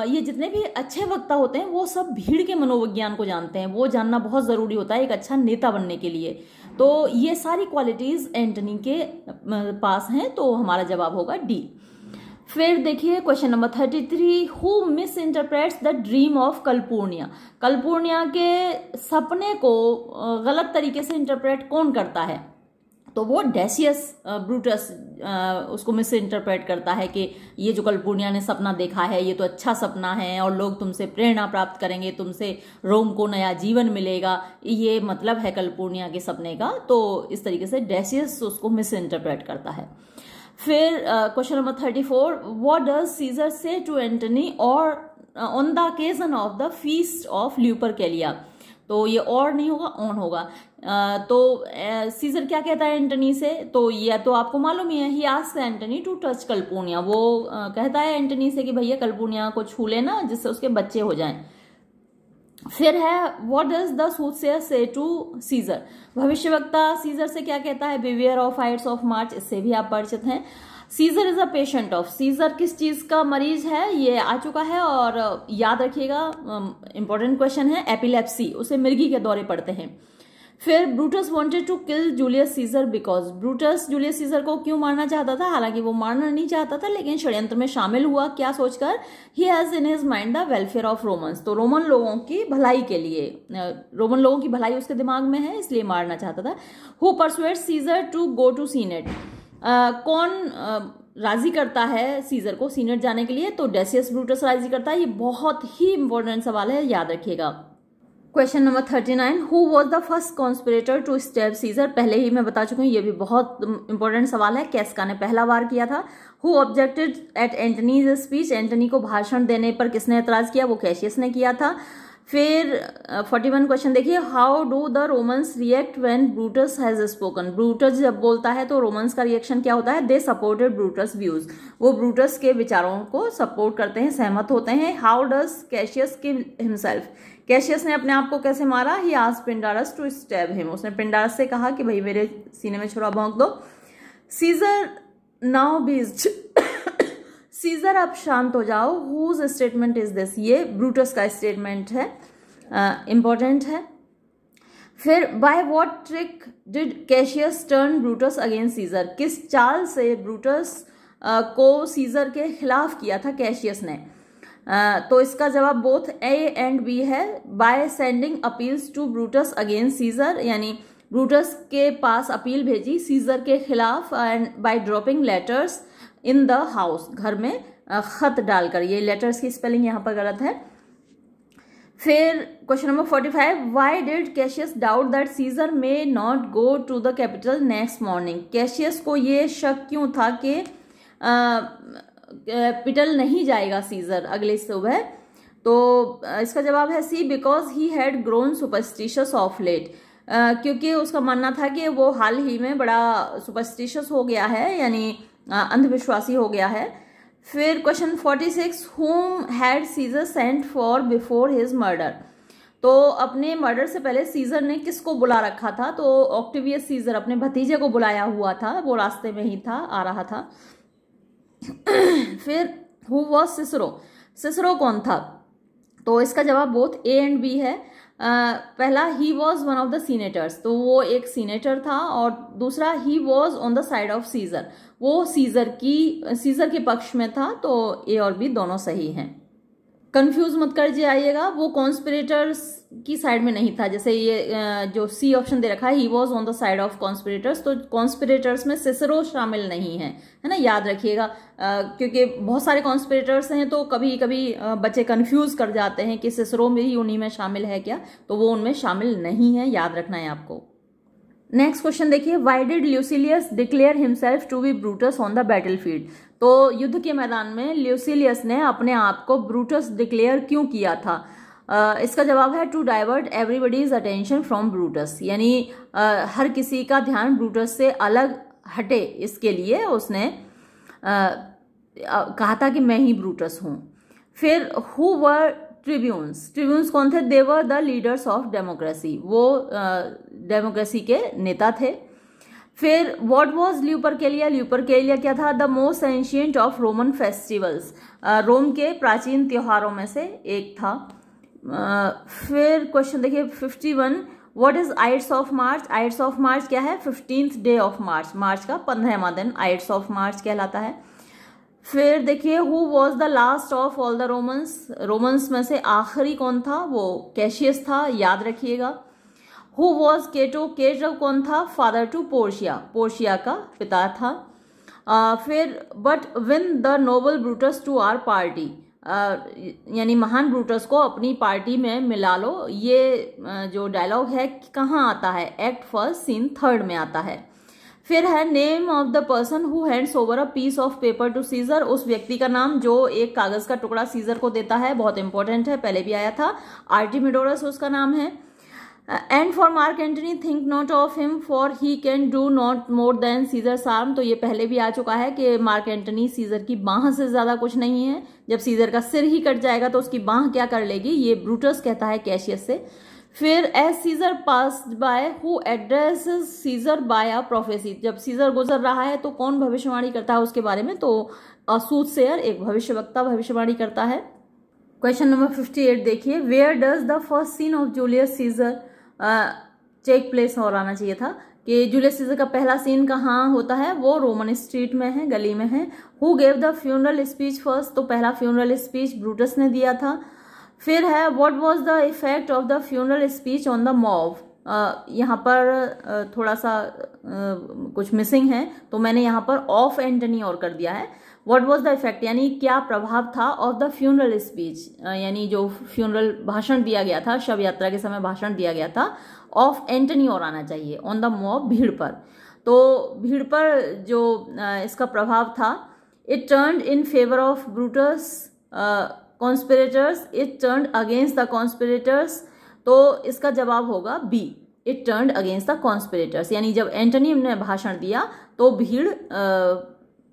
ये जितने भी अच्छे वक्ता होते हैं वो सब भीड़ के मनोविज्ञान को जानते हैं वो जानना बहुत ज़रूरी होता है एक अच्छा नेता बनने के लिए तो ये सारी क्वालिटीज़ एंटनी के पास हैं तो हमारा जवाब होगा डी फिर देखिए question number thirty three who misinterprets the dream of Calpurnia Calpurnia के सपने को गलत तरीके से इंटरप्रेट कौन करता है तो वो डेसियस ब्रूटस उसको मिस इंटरप्रेट करता है कि ये जो कल पूर्णिया ने सपना देखा है ये तो अच्छा सपना है और लोग तुमसे प्रेरणा प्राप्त करेंगे तुमसे रोम को नया जीवन मिलेगा ये मतलब है कल पूर्णिया के सपने का तो इस तरीके से डेसियस उसको मिस इंटरप्रेट करता है फिर question number thirty four what does Caesar say to Antony और on the occasion of the feast of Lupercalia तो ये और नहीं होगा ऑन होगा uh, तो सीजर uh, क्या कहता है एंटनी से तो ये तो आपको मालूम ही है ही आज से एंटनी टू टच कल्पूनिया वो uh, कहता है एंटनी से कि भैया कल्पूनिया को छू लेना जिससे उसके बच्चे हो जाएं फिर है what does the soothsayer say to Caesar भविष्यवक्ता सीजर से क्या कहता है beware of ides of March इससे भी आप परिचित हैं Caesar is a patient of Caesar किस चीज का मरीज है ये आ चुका है और याद रखिएगा इंपॉर्टेंट um, क्वेश्चन है एपिलेप्सी उसे मिर्गी के दौरे पड़ते हैं फिर Brutus wanted to kill Julius Caesar because Brutus Julius Caesar को क्यों मारना चाहता था हालांकि वो मारना नहीं चाहता था लेकिन षड्यंत्र में शामिल हुआ क्या सोचकर he has in his mind the welfare of Romans तो रोमन लोगों की भलाई के लिए रोमन लोगों की भलाई उसके दिमाग में है इसलिए मारना चाहता था who persuaded Caesar to go to senate कौन uh, राजी करता है सीजर को सीनेट जाने के लिए तो डेसियस ब्रूटस राजी करता है ये बहुत ही इंपॉर्टेंट सवाल है याद रखिएगा question number thirty nine who was the first conspirator to stab Caesar पहले ही मैं बता चुकी हूँ ये भी बहुत इंपॉर्टेंट सवाल है कैसका ने पहला बार किया था who objected at Antony's speech Antony को भाषण देने पर किसने एतराज किया वो कैशियस ने किया था फिर फोर्टी वन क्वेश्चन देखिए how do the Romans react when Brutus has spoken Brutus जब बोलता है तो रोमन्स का रिएक्शन क्या होता है दे सपोर्टेड ब्रूटस व्यूज वो ब्रूटस के विचारों को सपोर्ट करते हैं सहमत होते हैं how does Cassius kill himself Cassius ने अपने आप को कैसे मारा ही आज पिंडारस टू स्टैब हिम उसने पिंडारस से कहा कि भाई मेरे सीने में छुरा भोंक दो सीजर नाउ बीज सीजर आप शांत हो जाओ हुज स्टेटमेंट इज दिस ये ब्रूटस का स्टेटमेंट है इम्पॉर्टेंट uh, है फिर by what trick did Cassius turn Brutus against Caesar किस चाल से ब्रूटस uh, को सीजर के खिलाफ किया था कैशियस ने तो इसका जवाब बोथ ए एंड बी है by sending appeals to Brutus against Caesar यानी ब्रूटस के पास अपील भेजी सीजर के खिलाफ and by dropping letters in the house घर में ख़त डालकर ये लेटर्स की स्पेलिंग यहाँ पर गलत है फिर question number forty five why did Cassius doubt that Caesar may not go to the Capitol next morning Cassius को ये शक क्यों था कि पिटल नहीं जाएगा सीजर अगले सुबह तो इसका जवाब है C because he had grown superstitious of late क्योंकि उसका मानना था कि वो हाल ही में बड़ा सुपरस्टिशियस हो गया है यानी अंधविश्वासी हो गया है फिर question forty six whom had Caesar sent for before his murder तो अपने मर्डर से पहले सीजर ने किसको बुला रखा था तो ऑक्टिवियस सीजर अपने भतीजे को बुलाया हुआ था वो रास्ते में ही था आ रहा था फिर हु वॉज सिसरो सिसरो कौन था तो इसका जवाब बोथ ए एंड बी है आ, पहला he was one of the senators तो वो एक सीनेटर था और दूसरा he was on the side of Caesar वो सीजर की सीजर के पक्ष में था तो ए और बी दोनों सही हैं कंफ्यूज मत कर जाइएगा वो कॉन्स्पिरेटर्स की साइड में नहीं था जैसे ये जो सी ऑप्शन दे रखा है he was on the side of conspirators तो कॉन्स्पिरेटर्स में सिसरो शामिल नहीं है है ना याद रखिएगा क्योंकि बहुत सारे कॉन्स्पिरेटर्स हैं तो कभी कभी बच्चे कंफ्यूज कर जाते हैं कि सिसरो में ही उन्हीं में शामिल है क्या तो वो उनमें शामिल नहीं है याद रखना है आपको नेक्स्ट क्वेश्चन देखिए why did Lucilius declare himself to be Brutus on the battlefield तो युद्ध के मैदान में ल्यूसिलियस ने अपने आप को ब्रूटस डिक्लेयर क्यों किया था Uh, इसका जवाब है to divert everybody's attention from Brutus यानी uh, हर किसी का ध्यान ब्रूटस से अलग हटे इसके लिए उसने uh, कहा था कि मैं ही ब्रूटस हूँ फिर हु वर ट्रिब्यून्स ट्रिब्यून्स कौन थे they were the leaders of democracy वो uh, डेमोक्रेसी के नेता थे फिर वॉट वॉज के लिए क्या था the most ancient of Roman festivals Rome के प्राचीन त्योहारों में से एक था uh, फिर क्वेश्चन देखिए fifty one what is ides of March ides of March क्या है fifteenth day of March March का पंद्रहवा दिन आइट्स ऑफ मार्च कहलाता है फिर देखिए who was the last of all the Romans Romans में से आखिरी कौन था वो कैशियस था याद रखिएगा हु वॉज केटो केटो कौन था फादर टू पोर्शिया पोर्शिया का पिता था आ, फिर but win the noble Brutus to our party यानी महान ब्रूटस को अपनी पार्टी में मिला लो ये जो डायलॉग है कहाँ आता है एक्ट फर्स्ट सीन थर्ड में आता है फिर है name of the person who hands over a piece of paper to Caesar उस व्यक्ति का नाम जो एक कागज का टुकड़ा सीजर को देता है बहुत इंपॉर्टेंट है पहले भी आया था आर्टिमिडोरस उसका नाम है and for Mark Antony think not of him for he can do not more than Caesar arm तो ये पहले भी आ चुका है कि मार्क एंटनी सीजर की बाह से ज़्यादा कुछ नहीं है जब सीजर का सिर ही कट जाएगा तो उसकी बाह क्या कर लेगी ये ब्रूटस कहता है कैशियस से फिर as scissor pass bye who address scissor bye a prophecy जब सीजर गुजर रहा है तो कौन भविष्यवाणी करता है उसके बारे में तो असूद सेयर एक भविष्य वक्ता भविष्यवाणी करता है क्वेश्चन नंबर फिफ्टी एट देखिए where does the first scene of Julius Caesar take place और आना चाहिए था कि जूलियस सीजर का पहला सीन कहाँ होता है वो रोमन स्ट्रीट में है गली में है who gave the funeral speech first तो पहला फ्यूनरल स्पीच ब्रूटस ने दिया था फिर है what was the effect of the funeral speech on the mob यहाँ पर थोड़ा सा कुछ मिसिंग है तो मैंने यहाँ पर ऑफ एंटनी और कर दिया है व्हाट वाज द इफेक्ट यानी क्या प्रभाव था ऑफ द फ्यूनरल स्पीच यानी जो फ्यूनरल भाषण दिया गया था शव यात्रा के समय भाषण दिया गया था ऑफ एंटनी और आना चाहिए ऑन द मॉब भीड़ पर तो भीड़ पर जो इसका प्रभाव था it turn in favour of Brutus conspirators it turn against the conspirators तो इसका जवाब होगा B it turn against the conspirators यानी जब एंटनी ने भाषण दिया तो भीड़ uh,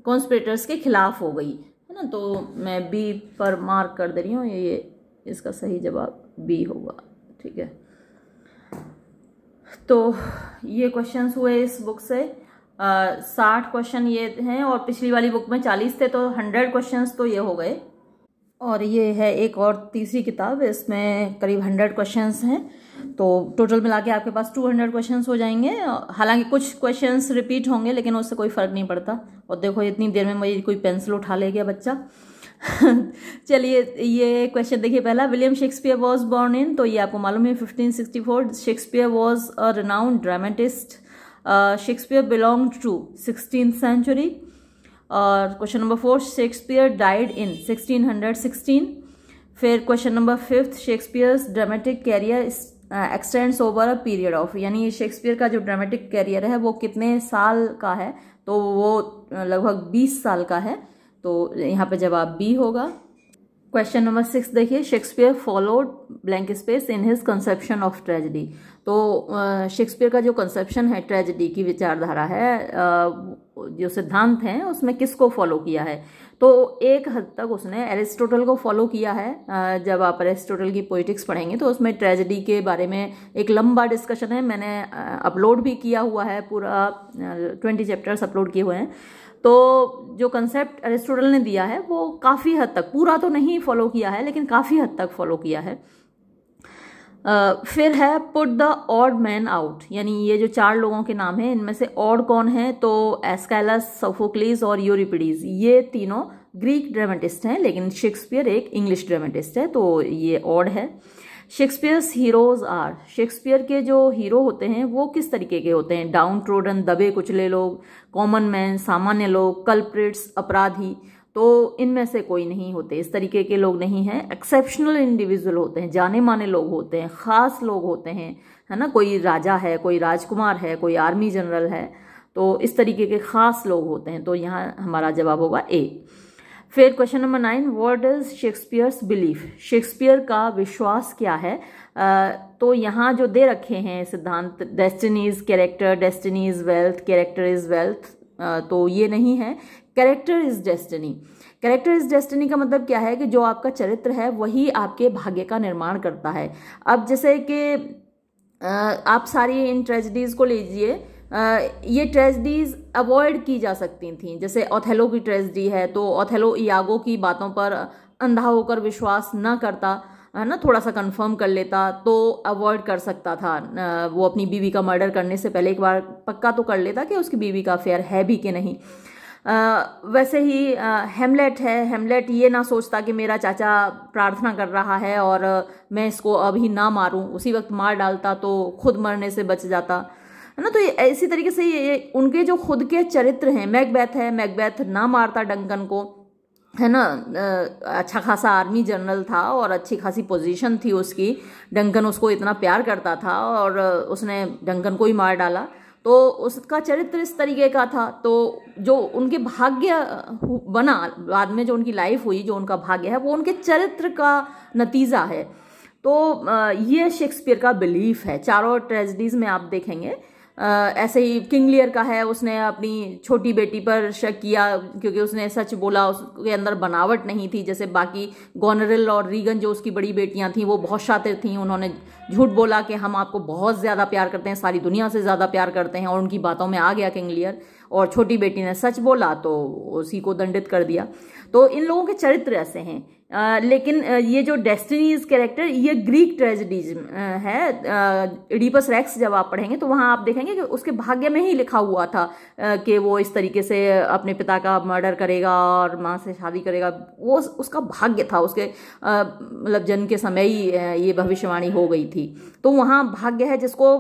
कॉन्स्परेटर्स के खिलाफ हो गई है ना तो मैं बी पर मार्क कर दे रही हूँ ये इसका सही जवाब बी होगा ठीक है तो ये क्वेश्चंस हुए इस बुक से साठ क्वेश्चन ये हैं और पिछली वाली बुक में चालीस थे तो हंड्रेड क्वेश्चंस तो ये हो गए और ये है एक और तीसरी किताब इसमें करीब हंड्रेड क्वेश्चन हैं तो टोटल मिला के आपके पास टू हंड्रेड क्वेश्चन हो जाएंगे हालांकि कुछ क्वेश्चन रिपीट होंगे लेकिन उससे कोई फ़र्क नहीं पड़ता और देखो इतनी देर में मेरी कोई पेंसिल उठा ले गया बच्चा चलिए ये क्वेश्चन देखिए पहला William Shakespeare was born in तो ये आपको मालूम है four Shakespeare was a renowned dramatist Shakespeare belong to sixteen century और question number four Shakespeare died in 1616 फिर question number fifth Shakespeare's dramatic career extends over a period of यानी शेक्सपियर का जो ड्रामेटिक कैरियर है वो कितने साल का है तो वो uh, लगभग 20 साल का है तो यहाँ पे जवाब बी होगा क्वेश्चन नंबर सिक्स देखिए Shakespeare followed blank space in his conception of tragedy तो शेक्सपियर का जो कंसेप्शन है ट्रेजेडी की विचारधारा है जो सिद्धांत हैं उसमें किसको फॉलो किया है तो एक हद तक उसने एरिस्टोटल को फॉलो किया है जब आप एरिस्टोटल की पोइटिक्स पढ़ेंगे तो उसमें ट्रेजेडी के बारे में एक लंबा डिस्कशन है मैंने अपलोड भी किया हुआ है पूरा ट्वेंटी चैप्टर्स अपलोड किए हुए हैं तो जो कंसेप्ट एरिस्टोटल ने दिया है वो काफ़ी हद तक पूरा तो नहीं फॉलो किया है लेकिन काफ़ी हद तक फॉलो किया है फिर है put the odd man out यानी ये जो चार लोगों के नाम हैं इनमें से ऑड कौन है तो एस्कैलस सोफोक्लीज और यूरिपिडीज ये तीनों ग्रीक ड्रामेटिस्ट हैं लेकिन शेक्सपियर एक इंग्लिश ड्रामेटिस्ट है तो ये ऑड है शेक्सपियर्स हीरोज आर शेक्सपियर के जो हीरो होते हैं वो किस तरीके के होते हैं डाउन ट्रोडन दबे कुचले लोग कॉमन मैन सामान्य लोग कल्प्रिट्स अपराधी तो इनमें से कोई नहीं होते इस तरीके के लोग नहीं हैं एक्सेप्शनल इंडिविजुअल होते हैं जाने माने लोग होते हैं ख़ास लोग होते हैं है ना कोई राजा है कोई राजकुमार है कोई आर्मी जनरल है तो इस तरीके के ख़ास लोग होते हैं तो यहाँ हमारा जवाब होगा ए फिर question number nine word is Shakespeare's belief Shakespeare का विश्वास क्या है आ, तो यहाँ जो दे रखे हैं सिद्धांत destinies character destinies wealth character is wealth तो ये नहीं है character is destiny character is destiny का मतलब क्या है कि जो आपका चरित्र है वही आपके भाग्य का निर्माण करता है अब जैसे कि आप सारी इन ट्रेजडीज़ को लीजिए ये ट्रेजडीज़ अवॉइड की जा सकती थी जैसे ओथेलो की ट्रेजडी है तो ओथेलो इयागो की बातों पर अंधा होकर विश्वास ना करता है ना थोड़ा सा कंफर्म कर लेता तो अवॉइड कर सकता था वो अपनी बीवी का मर्डर करने से पहले एक बार पक्का तो कर लेता कि उसकी बीवी का अफेयर है भी कि नहीं आ, वैसे ही हेमलेट है हेमलेट ये ना सोचता कि मेरा चाचा प्रार्थना कर रहा है और मैं इसको अभी ना मारूं उसी वक्त मार डालता तो खुद मरने से बच जाता है ना तो ये इसी तरीके से ये उनके जो खुद के चरित्र हैं मैकबैथ है मैकबैथ ना मारता डंकन को है ना अच्छा खासा आर्मी जनरल था और अच्छी खासी पोजीशन थी उसकी डंकन उसको इतना प्यार करता था और उसने डंकन को ही मार डाला तो उसका चरित्र इस तरीके का था तो जो उनके भाग्य बना बाद में जो उनकी लाइफ हुई जो उनका भाग्य है वो उनके चरित्र का नतीजा है तो ये शेक्सपियर का बिलीफ है चारों ट्रेजडीज़ में आप देखेंगे ऐसे ही किंग लियर का है उसने अपनी छोटी बेटी पर शक किया क्योंकि उसने सच बोला उसके अंदर बनावट नहीं थी जैसे बाकी गॉनरल और रीगन जो उसकी बड़ी बेटियां थीं वो बहुत शातिर थीं उन्होंने झूठ बोला कि हम आपको बहुत ज़्यादा प्यार करते हैं सारी दुनिया से ज़्यादा प्यार करते हैं और उनकी बातों में आ गया किंग लियर और छोटी बेटी ने सच बोला तो उसी को दंडित कर दिया तो इन लोगों के चरित्र ऐसे हैं आ, लेकिन ये जो डेस्टिनीज कैरेक्टर ये ग्रीक ट्रेजिडीज है रिपस रैक्स जब आप पढ़ेंगे तो वहाँ आप देखेंगे कि उसके भाग्य में ही लिखा हुआ था कि वो इस तरीके से अपने पिता का मर्डर करेगा और माँ से शादी करेगा वो उसका भाग्य था उसके मतलब जन्म के समय ही ये भविष्यवाणी हो गई थी तो वहाँ भाग्य है जिसको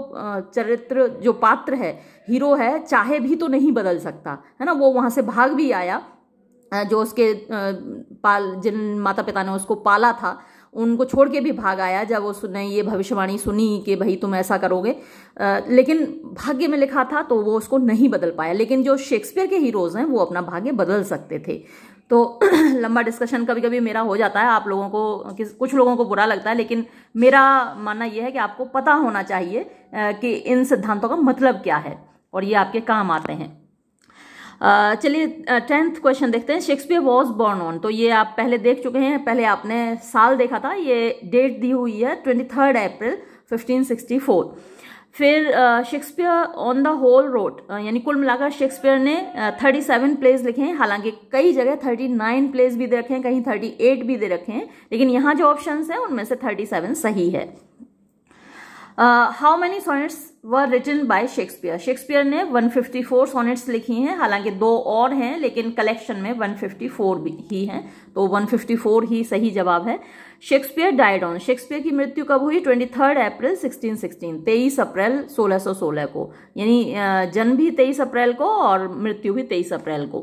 चरित्र जो पात्र है हीरो है चाहे भी तो नहीं बदल सकता है ना वो वहाँ से भाग भी आया जो उसके पाल जिन माता पिता ने उसको पाला था उनको छोड़ के भी भाग आया जब उसने ये भविष्यवाणी सुनी कि भाई तुम ऐसा करोगे लेकिन भाग्य में लिखा था तो वो उसको नहीं बदल पाया लेकिन जो शेक्सपियर के हीरोज़ हैं वो अपना भाग्य बदल सकते थे तो लंबा डिस्कशन कभी कभी मेरा हो जाता है आप लोगों को किस कुछ लोगों को बुरा लगता है लेकिन मेरा मानना यह है कि आपको पता होना चाहिए कि इन सिद्धांतों का मतलब क्या है और ये आपके काम आते हैं चलिए टेंथ क्वेश्चन देखते हैं शेक्सपियर वॉज बॉर्न ऑन तो ये आप पहले देख चुके हैं पहले आपने साल देखा था ये डेट दी हुई है twenty third April fifteen sixty four फिर Shakespeare on the whole wrote यानी कुल मिलाकर शेक्सपियर ने थर्टी सेवन प्लेज लिखे हैं हालांकि कई जगह थर्टी नाइन प्लेज भी दे रखे हैं कहीं थर्टी एट भी दे रखे हैं लेकिन यहाँ जो ऑप्शंस हैं उनमें से थर्टी सेवन सही है how many sonnets were written by Shakespeare Shakespeare ने 154 सोनेट्स लिखी हैं हालांकि दो और हैं लेकिन कलेक्शन में 154 भी ही हैं तो 154 ही सही जवाब है शेक्सपियर डाइड ऑन शेक्सपियर की मृत्यु कब हुई 23 अप्रैल 1616 23 अप्रैल 1616 को यानी uh, जन्म भी 23 अप्रैल को और मृत्यु भी 23 अप्रैल को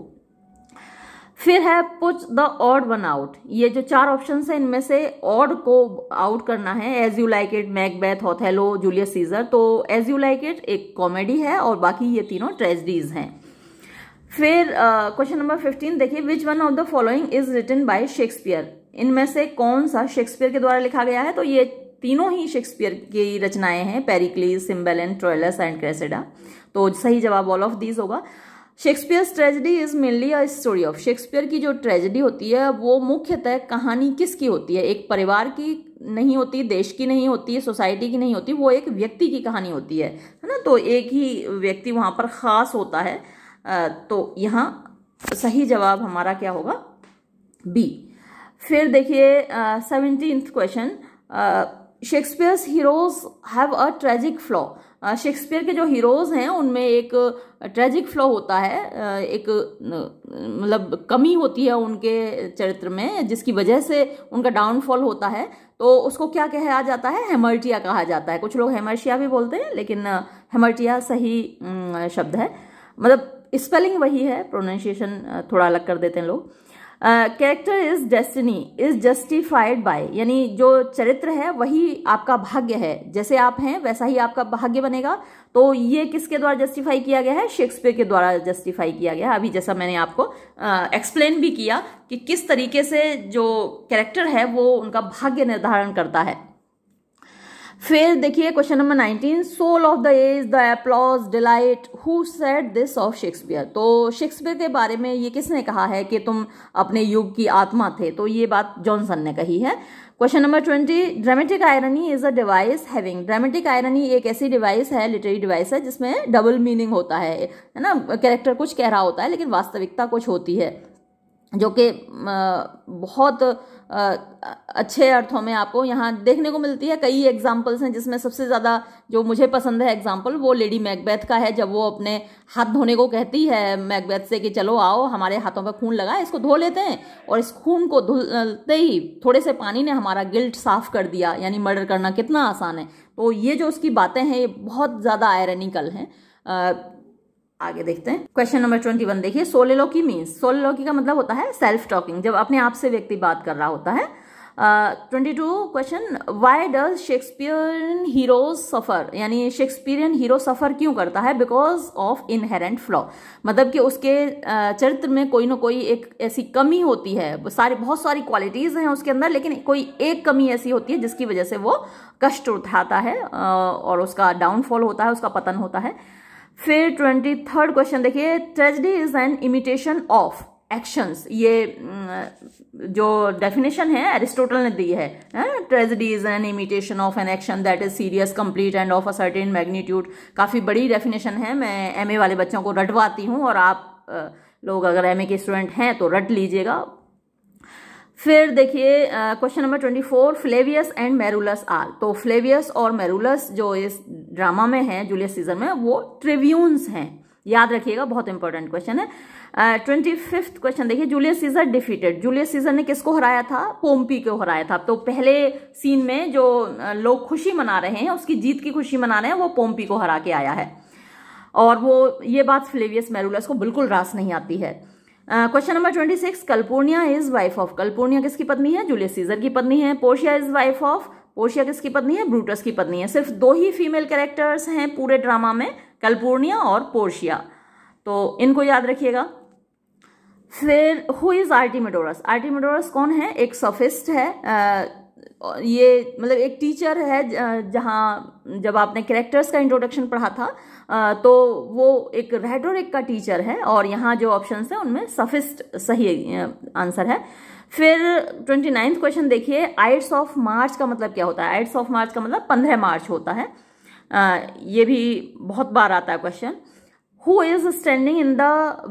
फिर है put the odd one out ये जो चार ऑप्शन है इनमें से ऑड को आउट करना है as you like it Macbeth Othello Julius Caesar तो एज यू लाइक इट एक कॉमेडी है और बाकी ये तीनों ट्रेजडीज हैं फिर क्वेश्चन नंबर फिफ्टीन देखिए which one of the following is written by Shakespeare इनमें से कौन सा शेक्सपियर के द्वारा लिखा गया है तो ये तीनों ही शेक्सपियर की रचनाएं हैं पेरिक्लीज सिम्बेलन ट्रोयलस एंड क्रेसेडा तो सही जवाब ऑल ऑफ दीज होगा Shakespeare's tragedy is mainly a story of Shakespeare की जो ट्रेजडी होती है वो मुख्यतः कहानी किसकी होती है एक परिवार की नहीं होती देश की नहीं होती सोसाइटी की नहीं होती वो एक व्यक्ति की कहानी होती है है ना तो एक ही व्यक्ति वहाँ पर ख़ास होता है तो यहाँ सही जवाब हमारा क्या होगा बी फिर देखिए seventeen question Shakespeare's heroes have a tragic flaw Shakespeare के जो हीरोज़ हैं उनमें एक ट्रेजिक फ्लो होता है एक मतलब कमी होती है उनके चरित्र में जिसकी वजह से उनका डाउनफॉल होता है तो उसको क्या कहा जाता है हेमर्टिया कहा जाता है कुछ लोग हेमर्शिया भी बोलते हैं लेकिन हेमर्टिया सही शब्द है मतलब स्पेलिंग वही है प्रोनाउंसिएशन थोड़ा अलग कर देते हैं लोग character is destiny is justified by यानी जो चरित्र है वही आपका भाग्य है जैसे आप हैं वैसा ही आपका भाग्य बनेगा तो ये किसके द्वारा जस्टिफाई किया गया है शेक्सपियर के द्वारा जस्टिफाई किया गया है अभी जैसा मैंने आपको एक्सप्लेन uh, भी किया कि किस तरीके से जो कैरेक्टर है वो उनका भाग्य निर्धारण करता है फिर देखिए question number nineteen soul of the age the applause delight who said this of Shakespeare तो शेक्सपियर के बारे में ये किसने कहा है कि तुम अपने युग की आत्मा थे तो ये बात जॉनसन ने कही है question number twenty dramatic irony is a device having dramatic irony एक ऐसी डिवाइस है लिटरेरी डिवाइस है जिसमें डबल मीनिंग होता है है ना कैरेक्टर कुछ कह रहा होता है लेकिन वास्तविकता कुछ होती है जो कि बहुत अच्छे अर्थों में आपको यहाँ देखने को मिलती है कई एग्जाम्पल्स हैं जिसमें सबसे ज़्यादा जो मुझे पसंद है एग्जाम्पल वो लेडी मैकबैथ का है जब वो अपने हाथ धोने को कहती है मैकबैथ से कि चलो आओ हमारे हाथों पर खून लगा इसको धो लेते हैं और इस खून को धुलते ही थोड़े से पानी ने हमारा गिल्ट साफ कर दिया यानी मर्डर करना कितना आसान है तो ये जो उसकी बातें हैं ये बहुत ज़्यादा आयरनिकल हैं आगे देखते हैं क्वेश्चन नंबर ट्वेंटी वन देखिए सोलेलोकी मीन्स सोलेलोकी का मतलब होता है सेल्फ टॉकिंग जब अपने आप से व्यक्ति बात कर रहा होता है twenty two question why does Shakespearean hero suffer यानी शेक्सपियरियन हीरो सफ़र क्यों करता है बिकॉज ऑफ इनहेरेंट फ्लॉ मतलब कि उसके uh, चरित्र में कोई ना कोई एक ऐसी कमी होती है सारी बहुत सारी क्वालिटीज़ हैं उसके अंदर लेकिन कोई एक कमी ऐसी होती है जिसकी वजह से वो कष्ट उठाता है uh, और उसका डाउनफॉल होता है उसका पतन होता है फिर ट्वेंटी थर्ड क्वेश्चन देखिए tragedy is an imitation of actions ये जो डेफिनेशन है एरिस्टोटल ने दी है tragedy is an imitation of an action that is serious complete and of a certain magnitude काफ़ी बड़ी डेफिनेशन है मैं एमए वाले बच्चों को रटवाती हूँ और आप लोग अगर एमए के स्टूडेंट हैं तो रट लीजिएगा फिर देखिए question number twenty four Flavius and Marullus are तो फ्लेवियस और मेरुलस जो इस ड्रामा में है जूलियस सीजर में वो ट्रिब्यून्स हैं याद रखिएगा बहुत इंपॉर्टेंट क्वेश्चन है ट्वेंटी फिफ्थ क्वेश्चन देखिए Julius Caesar defeated Julius Caesar ने किसको हराया था पोम्पी को हराया था तो पहले सीन में जो लोग खुशी मना रहे हैं उसकी जीत की खुशी मना रहे हैं वो पोम्पी को हरा के आया है और वो ये बात फ्लेवियस मेरुलस को बिल्कुल रास नहीं आती है question number twenty six Calpurnia is wife of Calpurnia किसकी पत्नी है जूलियस सीजर की पत्नी है Portia is wife of Portia किसकी पत्नी है ब्रूटस की पत्नी है सिर्फ दो ही फीमेल कैरेक्टर्स हैं पूरे ड्रामा में कल्पूर्णिया और पोर्शिया तो इनको याद रखिएगा फिर हु इज़ आर्टिमेडोरस आर्टिमेडोरस कौन है एक सफिस्ट है आ, uh, ये मतलब एक टीचर है जहाँ जब आपने कैरेक्टर्स का इंट्रोडक्शन पढ़ा था तो वो एक रेटोरिक का टीचर है और यहाँ जो ऑप्शन है उनमें सफिस्ट सही आंसर है फिर ट्वेंटी नाइन्थ क्वेश्चन देखिए आइट्स ऑफ मार्च का मतलब क्या होता है आइट्स ऑफ मार्च का मतलब पंद्रह मार्च होता है आ, ये भी बहुत बार आता है question who is standing in the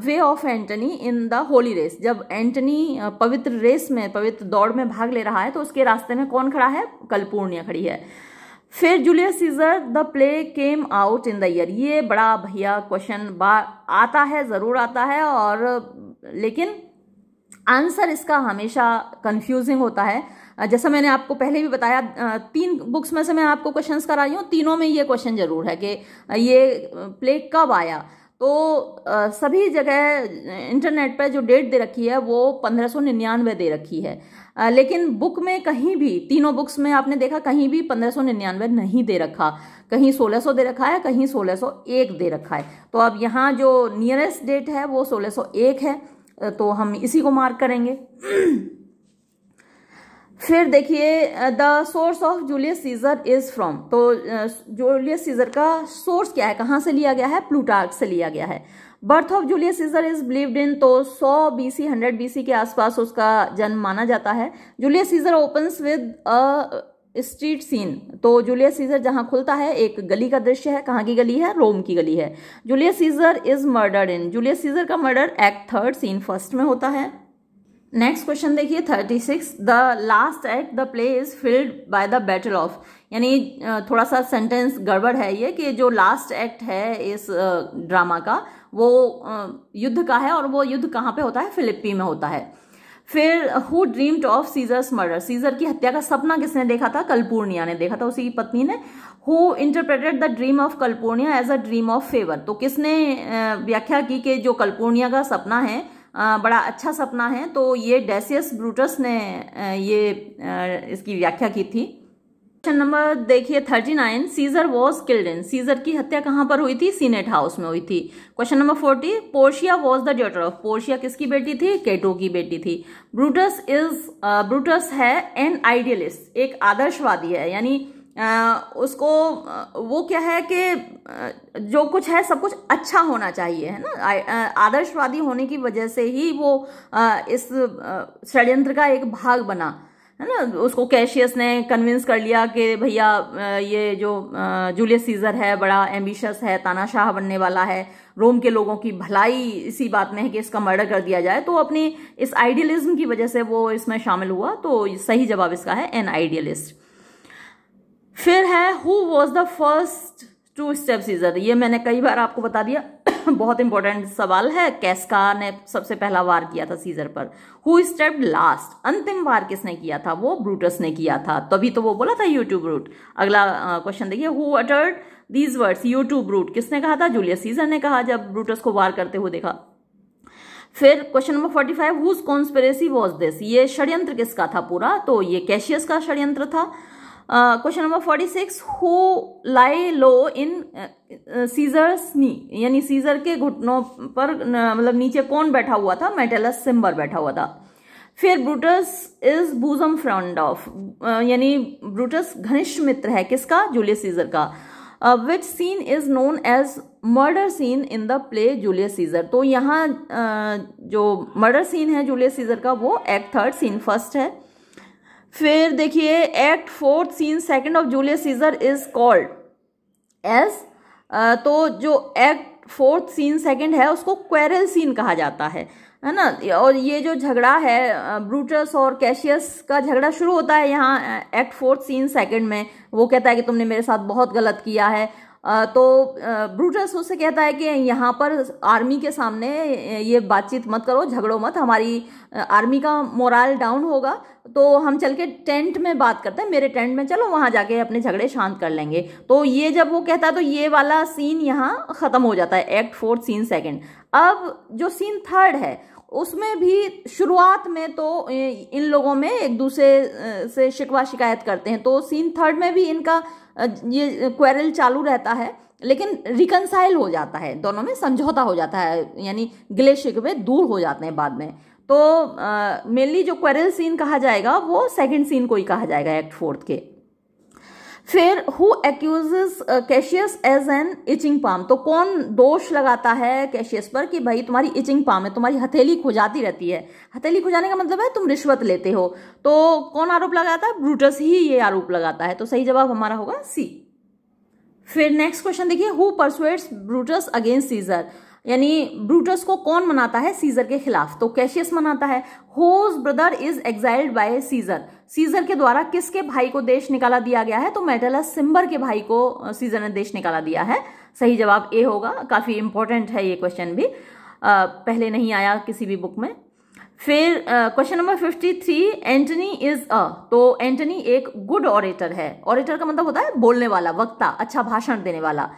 way of Antony in the holy race जब एंटनी पवित्र रेस में पवित्र दौड़ में भाग ले रहा है तो उसके रास्ते में कौन खड़ा है कलपूर्णिया खड़ी है फिर Julius Caesar the play came out in the year ये बड़ा भैया क्वेश्चन बार आता है ज़रूर आता है और लेकिन आंसर इसका हमेशा कंफ्यूजिंग होता है जैसा मैंने आपको पहले भी बताया तीन बुक्स में से मैं आपको क्वेश्चंस करा रही हूँ तीनों में ये क्वेश्चन ज़रूर है कि ये प्ले कब आया तो सभी जगह इंटरनेट पर जो डेट दे रखी है वो पंद्रह सौ निन्यानवे दे रखी है लेकिन बुक में कहीं भी तीनों बुक्स में आपने देखा कहीं भी पंद्रह नहीं दे रखा कहीं 1600 दे रखा है कहीं 1601 दे रखा है तो अब यहाँ जो नियरेस्ट डेट है वो 1601 है तो हम इसी को मार्क करेंगे फिर देखिए the source of Julius Caesar is from तो जूलियस सीजर का सोर्स क्या है कहाँ से लिया गया है प्लूटार्क से लिया गया है birth of Julius Caesar is believed in तो 100 बीसी 100 बीसी के आसपास उसका जन्म माना जाता है Julius Caesar opens with a street scene तो जूलियस सीजर जहां खुलता है एक गली का दृश्य है कहाँ की गली है रोम की गली है Julius Caesar is murdered in Julius Caesar का murder act third scene first में होता है नेक्स्ट क्वेश्चन देखिए thirty six the last act the play is filled by the battle of यानी थोड़ा सा सेंटेंस गड़बड़ है ये कि जो लास्ट एक्ट है इस ड्रामा का वो युद्ध का है और वो युद्ध कहाँ पे होता है फिलिपी में होता है फिर who dreamed of Caesar's murder Caesar की हत्या का सपना किसने देखा था कलपूर्णिया ने देखा था उसी की पत्नी ने who interpreted the dream of Calpurnia as a dream of favour तो किसने व्याख्या की कि जो कलपूर्णिया का सपना है बड़ा अच्छा सपना है तो ये डेसियस ब्रूटस ने ये इसकी व्याख्या की थी क्वेश्चन नंबर देखिए thirty nine Caesar was killed in Caesar की हत्या कहाँ पर हुई थी सीनेट हाउस में हुई थी question number forty Portia was the daughter of Portia किसकी बेटी थी केटो की बेटी थी ब्रूटस इज ब्रूटस है एन आइडियलिस्ट एक आदर्शवादी है यानी उसको वो क्या है कि जो कुछ है सब कुछ अच्छा होना चाहिए है ना आदर्शवादी होने की वजह से ही वो इस uh, का एक भाग बना है ना उसको कैशियस ने कन्विंस कर लिया कि भैया ये जो जूलियस सीजर है बड़ा एम्बिशस है तानाशाह बनने वाला है रोम के लोगों की भलाई इसी बात में है कि इसका मर्डर कर दिया जाए तो अपनी इस आइडियलिज्म की वजह से वो इसमें शामिल हुआ तो सही जवाब इसका है एन आइडियलिस्ट फिर है who was the first to stab Caesar ये मैंने कई बार आपको बता दिया बहुत इंपॉर्टेंट सवाल है कैसका ने सबसे पहला वार किया था सीजर पर हु स्टेप लास्ट अंतिम वार किसने किया था वो ब्रूटस ने किया था तभी तो वो बोला था यूट्यूब रूट अगला क्वेश्चन देखिए who uttered these words et tu Brute किसने कहा था जूलियस सीजर ने कहा जब ब्रूटस को वार करते हुए देखा फिर question number forty five whose conspiracy was this ये षड्यंत्र किसका था पूरा तो ये कैशियस का षड्यंत्र था question number forty six who lay low in Caesar's knee यानी सीजर के घुटनों पर मतलब नीचे कौन बैठा हुआ था मेटेलस सिम्बर बैठा हुआ था फिर Brutus is bosom friend of यानी ब्रूटस घनिष्ठ मित्र है किसका जूलियस सीजर का which scene is known as murder scene in the play Julius Caesar तो यहाँ uh, जो मर्डर सीन है जूलियस सीजर का वो एक्ट थर्ड सीन फर्स्ट है फिर देखिए act fourth scene second of Julius Caesar is called as तो जो एक्ट फोर्थ सीन सेकंड है उसको क्वेरल सीन कहा जाता है है ना और ये जो झगड़ा है ब्रूटस और कैशियस का झगड़ा शुरू होता है यहाँ एक्ट फोर्थ सीन सेकंड में वो कहता है कि तुमने मेरे साथ बहुत गलत किया है तो ब्रूटस उससे कहता है कि यहाँ पर आर्मी के सामने ये बातचीत मत करो झगड़ो मत हमारी आर्मी का मोराल डाउन होगा तो हम चल के टेंट में बात करते हैं मेरे टेंट में चलो वहाँ जाके अपने झगड़े शांत कर लेंगे तो ये जब वो कहता है तो ये वाला सीन यहाँ ख़त्म हो जाता है एक्ट फोर्थ सीन सेकेंड अब जो सीन थर्ड है उसमें भी शुरुआत में तो इन लोगों में एक दूसरे से शिकवा शिकायत करते हैं तो सीन थर्ड में भी इनका ये क्वेरल चालू रहता है लेकिन रिकनसाइल हो जाता है दोनों में समझौता हो जाता है यानी गिले शिकवे दूर हो जाते हैं बाद में तो मेनली जो क्वेरल सीन कहा जाएगा वो सेकंड सीन को ही कहा जाएगा एक्ट फोर्थ के फिर who accuse Cassius as an itching palm तो कौन दोष लगाता है कैशियस पर कि भाई तुम्हारी इचिंग पाम है तुम्हारी हथेली खुजाती रहती है हथेली खुजाने का मतलब है तुम रिश्वत लेते हो तो कौन आरोप लगाता है ब्रूटस ही ये आरोप लगाता है तो सही जवाब हमारा होगा सी फिर नेक्स्ट क्वेश्चन देखिए who persuades Brutus against Caesar यानी ब्रूटस को कौन मनाता है सीजर के खिलाफ तो कैशियस मनाता है whose brother is exiled by Caesar Caesar के द्वारा किसके भाई को देश निकाला दिया गया है तो मेटेलस सिम्बर के भाई को सीजर ने देश निकाला दिया है सही जवाब ए होगा काफ़ी इंपॉर्टेंट है ये क्वेश्चन भी आ, पहले नहीं आया किसी भी बुक में फिर question number fifty three Antony is a तो एंटनी एक गुड ऑरेटर है ऑरेटर का मतलब होता है बोलने वाला वक्ता अच्छा भाषण देने वाला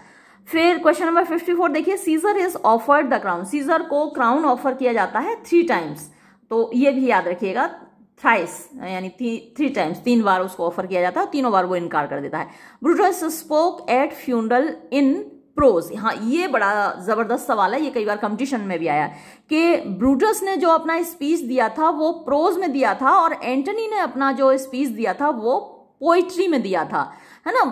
फिर क्वेश्चन नंबर फिफ्टी फोर देखिए Caesar is offered the crown Caesar को क्राउन ऑफर किया जाता है थ्री टाइम्स तो ये भी याद रखिएगा थ्राइस यानी थ्री टाइम्स तीन बार उसको ऑफर किया जाता है तीनों बार वो इनकार कर देता है Brutus spoke at funeral in prose हाँ ये बड़ा ज़बरदस्त सवाल है ये कई बार कंपटीशन में भी आया कि ब्रूटस ने जो अपना स्पीच दिया था वो प्रोज में दिया था और एंटनी ने अपना जो स्पीच दिया था वो पोइट्री में दिया था है ना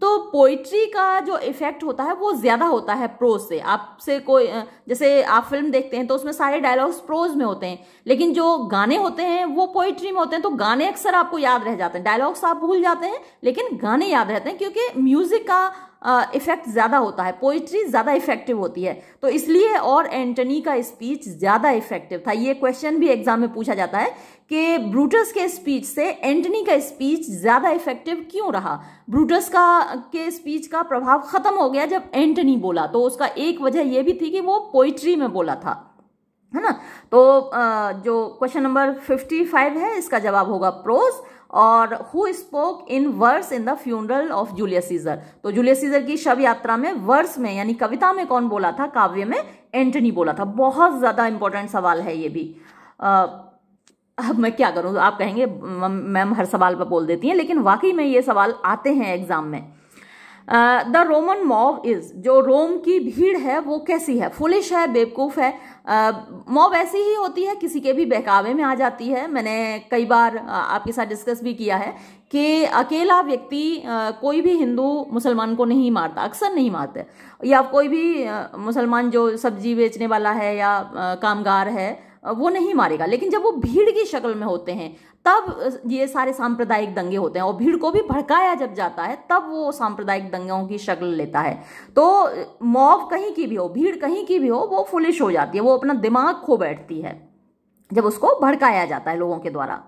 तो पोइट्री का जो इफेक्ट होता है वो ज़्यादा होता है प्रोज से आपसे कोई जैसे आप फिल्म देखते हैं तो उसमें सारे डायलॉग्स प्रोज में होते हैं लेकिन जो गाने होते हैं वो पोइट्री में होते हैं तो गाने अक्सर आपको याद रह जाते हैं डायलॉग्स आप भूल जाते हैं लेकिन गाने याद रहते हैं क्योंकि म्यूज़िक का इफ़ेक्ट ज़्यादा होता है पोइट्री ज़्यादा इफेक्टिव होती है तो इसलिए और एंटनी का स्पीच ज़्यादा इफेक्टिव था ये क्वेश्चन भी एग्जाम में पूछा जाता है कि ब्रूटस के स्पीच से एंटनी का स्पीच ज़्यादा इफेक्टिव क्यों रहा ब्रूटस का के स्पीच का प्रभाव ख़त्म हो गया जब एंटनी बोला तो उसका एक वजह यह भी थी कि वो पोइट्री में बोला था है ना तो जो क्वेश्चन नंबर फिफ्टी फाइव है इसका जवाब होगा प्रोज और who spoke in verse in the funeral of Julius Caesar तो जूलियस सीजर की शव यात्रा में वर्स में यानी कविता में कौन बोला था काव्य में एंटनी बोला था बहुत ज्यादा इंपॉर्टेंट सवाल है ये भी अब मैं क्या करूँ तो आप कहेंगे मैम हर सवाल पर बोल देती हैं लेकिन वाकई में ये सवाल आते हैं एग्जाम में द रोमन मॉव इज जो रोम की भीड़ है वो कैसी है फुलिश है बेवकूफ़ है मॉव uh, ऐसी ही होती है किसी के भी बहकावे में आ जाती है मैंने कई बार आपके साथ डिस्कस भी किया है कि अकेला व्यक्ति कोई भी हिंदू मुसलमान को नहीं मारता अक्सर नहीं मारते या कोई भी मुसलमान जो सब्जी बेचने वाला है या कामगार है वो नहीं मारेगा लेकिन जब वो भीड़ की शक्ल में होते हैं तब ये सारे सांप्रदायिक दंगे होते हैं और भीड़ को भी भड़काया जब जाता है तब वो सांप्रदायिक दंगों की शक्ल लेता है तो मॉव कहीं की भी हो भीड़ कहीं की भी हो वो फुलिश हो जाती है वो अपना दिमाग खो बैठती है जब उसको भड़काया जाता है लोगों के द्वारा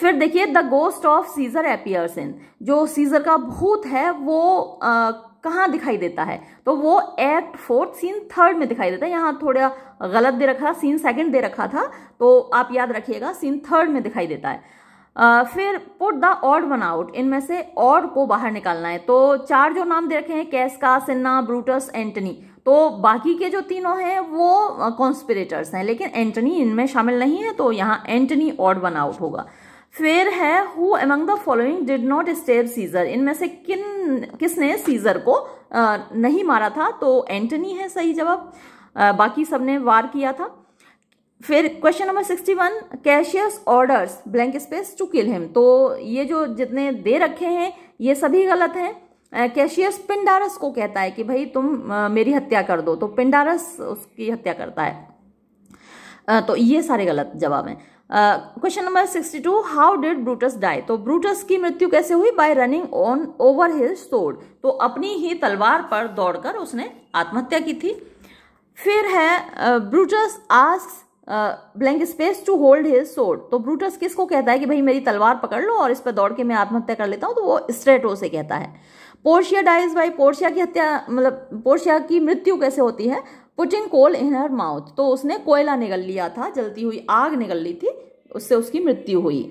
फिर देखिए the ghost of Caesar appears in जो सीजर का भूत है वो आ, कहाँ दिखाई देता है तो वो एक्ट फोर्थ सीन थर्ड में दिखाई देता है यहाँ थोड़ा गलत दे रखा सीन सेकंड दे रखा था तो आप याद रखिएगा सीन थर्ड में दिखाई देता है आ, फिर put the odd one out इनमें से ऑड को बाहर निकालना है तो चार जो नाम दे रखे हैं कैसका सिन्ना ब्रूटस एंटनी तो बाकी के जो तीनों हैं वो कॉन्स्पिरेटर्स हैं लेकिन एंटनी इनमें शामिल नहीं है तो यहाँ एंटनी ऑड वन आउट होगा फिर है who among the following did not stab Caesar इनमें से किन किसने सीजर को आ, नहीं मारा था तो एंटनी है सही जवाब बाकी सबने वार किया था फिर question number sixty one Cassius orders blank space to kill him तो ये जो जितने दे रखे हैं ये सभी गलत हैं कैशियस पिंडारस को कहता है कि भाई तुम आ, मेरी हत्या कर दो तो पिंडारस उसकी हत्या करता है आ, तो ये सारे गलत जवाब हैं question number sixty two how did Brutus die तो ब्रूटस की मृत्यु कैसे हुई by running on over his sword तो अपनी ही तलवार पर दौड़कर उसने आत्महत्या की थी फिर है ब्रूटस आस blank space to hold his sword तो ब्रूटस किसको कहता है कि भाई मेरी तलवार पकड़ लो और इस पर दौड़ के मैं आत्महत्या कर लेता हूँ तो वो स्ट्रेटो से कहता है पोर्शिया डाइज बाई पोर्शिया की हत्या मतलब पोर्शिया की मृत्यु कैसे होती है पुटिन कोल इन हर माउथ तो उसने कोयला निगल लिया था जलती हुई आग निगल ली थी उससे उसकी मृत्यु हुई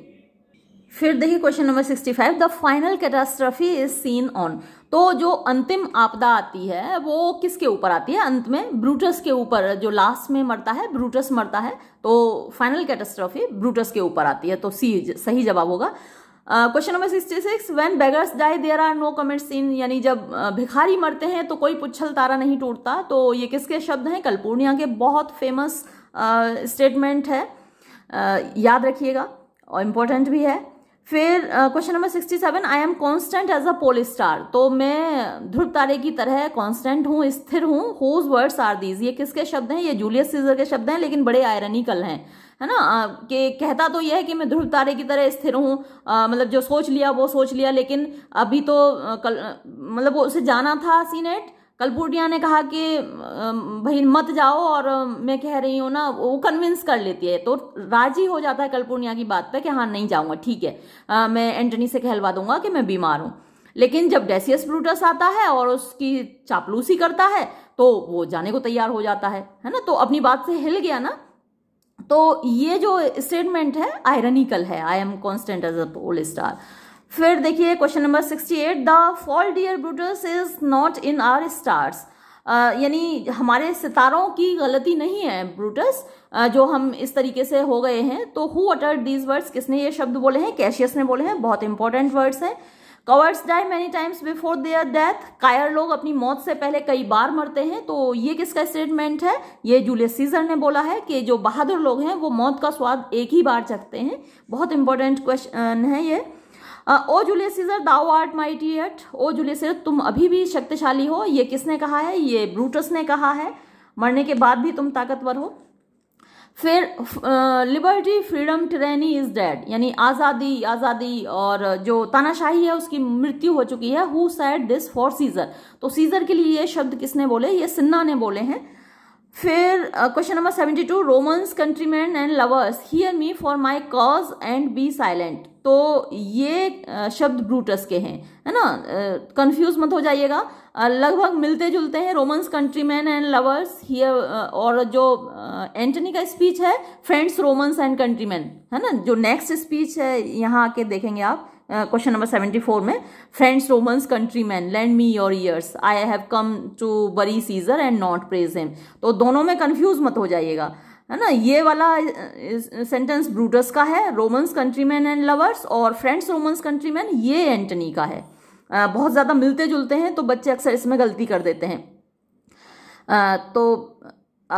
फिर देखिए question number sixty five the final catastrophe is seen on तो जो अंतिम आपदा आती है वो किसके ऊपर आती है अंत में ब्रूटस के ऊपर जो लास्ट में मरता है ब्रूटस मरता है तो फाइनल कैटास्ट्रफी ब्रूटस के ऊपर आती है तो सी सही जवाब होगा question number sixty six when beggars die there are no comets in यानी जब भिखारी मरते हैं तो कोई पुच्छल तारा नहीं टूटता तो ये किसके शब्द हैं कलपूर्णिया के बहुत फेमस स्टेटमेंट है uh, याद रखिएगा और इम्पोर्टेंट भी है फिर question number sixty seven I am constant as a pole star तो मैं ध्रुव तारे की तरह कॉन्स्टेंट हूँ स्थिर हूँ हूज वर्ड्स आर दीज ये किसके शब्द हैं ये जूलियस सीजर के शब्द हैं लेकिन बड़े आयरनिकल हैं है ना कि कहता तो यह है कि मैं ध्रुव तारे की तरह स्थिर हूँ मतलब जो सोच लिया वो सोच लिया लेकिन अभी तो कल मतलब वो उसे जाना था सीनेट कलपुटिया ने कहा कि भाई मत जाओ और मैं कह रही हूँ ना वो कन्विंस कर लेती है तो राजी हो जाता है कलपुटिया की बात पे कि हाँ नहीं जाऊँगा ठीक है आ, मैं एंटनी से कहलवा दूंगा कि मैं बीमार हूँ लेकिन जब डेसियस ब्रूटस आता है और उसकी चापलूसी करता है तो वो जाने को तैयार हो जाता है है ना तो अपनी बात से हिल गया ना तो ये जो स्टेटमेंट है आयरनिकल है I am constant as a pole star फिर देखिए question number sixty eight the fault dear Brutus is not in our stars यानी हमारे सितारों की गलती नहीं है ब्रूटस जो हम इस तरीके से हो गए हैं तो हु अटर्ड दीज वर्ड्स किसने ये शब्द बोले हैं कैशियस ने बोले हैं बहुत इंपॉर्टेंट वर्ड्स हैं cowards die many times before their death कायर लोग अपनी मौत से पहले कई बार मरते हैं तो ये किसका स्टेटमेंट है ये जूलियस सीजर ने बोला है कि जो बहादुर लोग हैं वो मौत का स्वाद एक ही बार चखते हैं बहुत इंपॉर्टेंट क्वेश्चन है ये O Julius Caesar thou art mighty yet O Julius Caesar तुम अभी भी शक्तिशाली हो ये किसने कहा है ये ब्रूटस ने कहा है मरने के बाद भी तुम ताकतवर हो फिर liberty freedom tyranny is dead यानी आज़ादी आज़ादी और जो तानाशाही है उसकी मृत्यु हो चुकी है who said this for Caesar तो सीजर के लिए ये शब्द किसने बोले ये सिन्हा ने बोले हैं फिर question number seventy two Romans countrymen and lovers hear me for my cause and be silent तो ये शब्द ब्रूटस के हैं है ना कंफ्यूज मत हो जाइएगा लगभग मिलते जुलते हैं Romans countrymen and lovers hear और जो एंटनी का स्पीच है फ्रेंड्स रोमन्स एंड कंट्रीमैन है ना जो नेक्स्ट स्पीच है यहाँ आके देखेंगे आप क्वेश्चन नंबर सेवेंटी फोर में friends Romans countrymen lend me your ears I have come to bury Caesar and not praise him तो दोनों में कन्फ्यूज मत हो जाइएगा है ना ये वाला सेंटेंस ब्रूटस का है रोमन्स कंट्रीमैन एंड लवर्स और फ्रेंड्स रोमन्स कंट्रीमैन ये एंटनी का है बहुत ज़्यादा मिलते जुलते हैं तो बच्चे अक्सर इसमें गलती कर देते हैं तो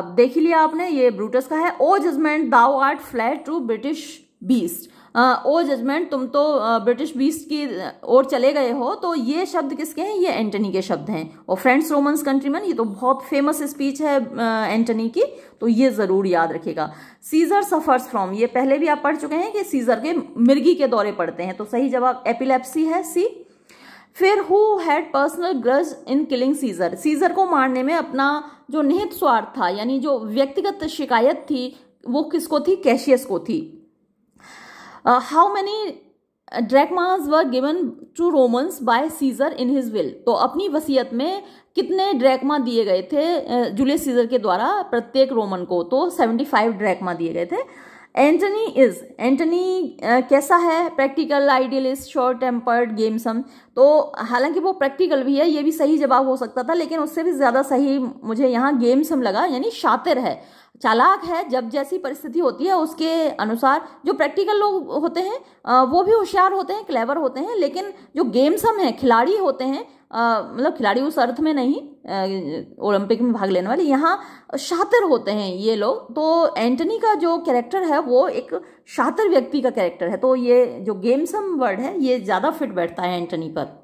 अब देख लिया आपने ये ब्रूटस का है O judgment thou art fled to brutish beast O judgment तुम तो ब्रिटिश बीस्ट की ओर चले गए हो तो ये शब्द किसके हैं ये एंटनी के शब्द हैं और फ्रेंड्स रोमन्स कंट्रीमन ये तो बहुत फेमस स्पीच है एंटनी की तो ये ज़रूर याद रखिएगा सीज़र सफ़र्स फ्रॉम ये पहले भी आप पढ़ चुके हैं कि सीज़र के मिर्गी के दौरे पड़ते हैं तो सही जवाब एपिलेप्सी है सी फिर who had personal grudge in killing Caesar Caesar को मारने में अपना जो निहित स्वार्थ था यानी जो व्यक्तिगत शिकायत थी वो किसको थी कैशियस को थी how uh, many many drachmas were given to Romans by Caesar in his will तो अपनी वसीयत में कितने ड्रैकमा दिए गए थे जूलियस uh, सीजर के द्वारा प्रत्येक रोमन को तो सेवेंटी फाइव ड्रैकमा दिए गए थे एंटनी इज एंटनी कैसा है practical idealist short tempered gamesome तो हालांकि वो प्रैक्टिकल भी है ये भी सही जवाब हो सकता था लेकिन उससे भी ज़्यादा सही मुझे यहाँ गेमसम लगा यानी शातिर है चालाक है जब जैसी परिस्थिति होती है उसके अनुसार जो प्रैक्टिकल लोग होते हैं वो भी होशियार होते हैं क्लेवर होते हैं लेकिन जो गेम्स हम हैं खिलाड़ी होते हैं मतलब खिलाड़ी उस अर्थ में नहीं ओलंपिक में भाग लेने वाले यहाँ शातिर होते हैं ये लोग तो एंटनी का जो कैरेक्टर है वो एक शातिर व्यक्ति का कैरेक्टर है तो ये जो गेम्सम वर्ड है ये ज़्यादा फिट बैठता है एंटनी पर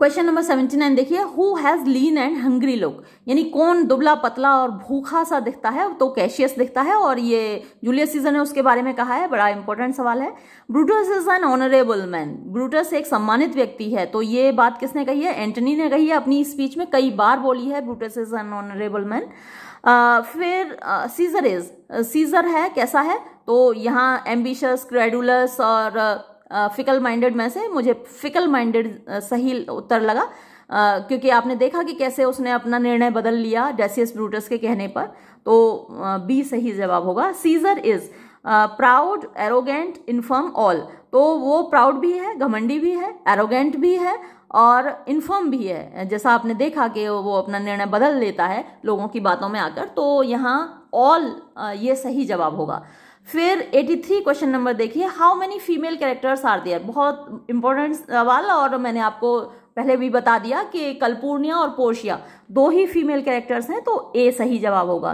क्वेश्चन नंबर सेवेंटी नाइन देखिए who has lean and hungry look यानी कौन दुबला पतला और भूखा सा दिखता है तो कैशियस दिखता है और ये जूलियस सीजन है उसके बारे में कहा है बड़ा इंपॉर्टेंट सवाल है Brutus is an honourable man Brutus एक सम्मानित व्यक्ति है तो ये बात किसने कही है एंटनी ने कही है अपनी स्पीच में कई बार बोली है Brutus is an honourable man फिर सीजर इज सीजर है कैसा है तो यहाँ एम्बिशस क्रेडुलस और uh, फिकल माइंडेड में से मुझे फिकल माइंडेड सही उत्तर लगा आ, क्योंकि आपने देखा कि कैसे उसने अपना निर्णय बदल लिया डेसियस ब्रूटस के कहने पर तो बी सही जवाब होगा Caesar is proud arrogant infirm all तो वो प्राउड भी है घमंडी भी है एरोगेंट भी है और इन्फर्म भी है जैसा आपने देखा कि वो अपना निर्णय बदल लेता है लोगों की बातों में आकर तो यहाँ ऑल ये सही जवाब होगा फिर 83 क्वेश्चन नंबर देखिए how many female characters are there बहुत इंपॉर्टेंट सवाल और मैंने आपको पहले भी बता दिया कि कल्पूर्णिया और पोर्शिया दो ही फीमेल कैरेक्टर्स हैं तो ए सही जवाब होगा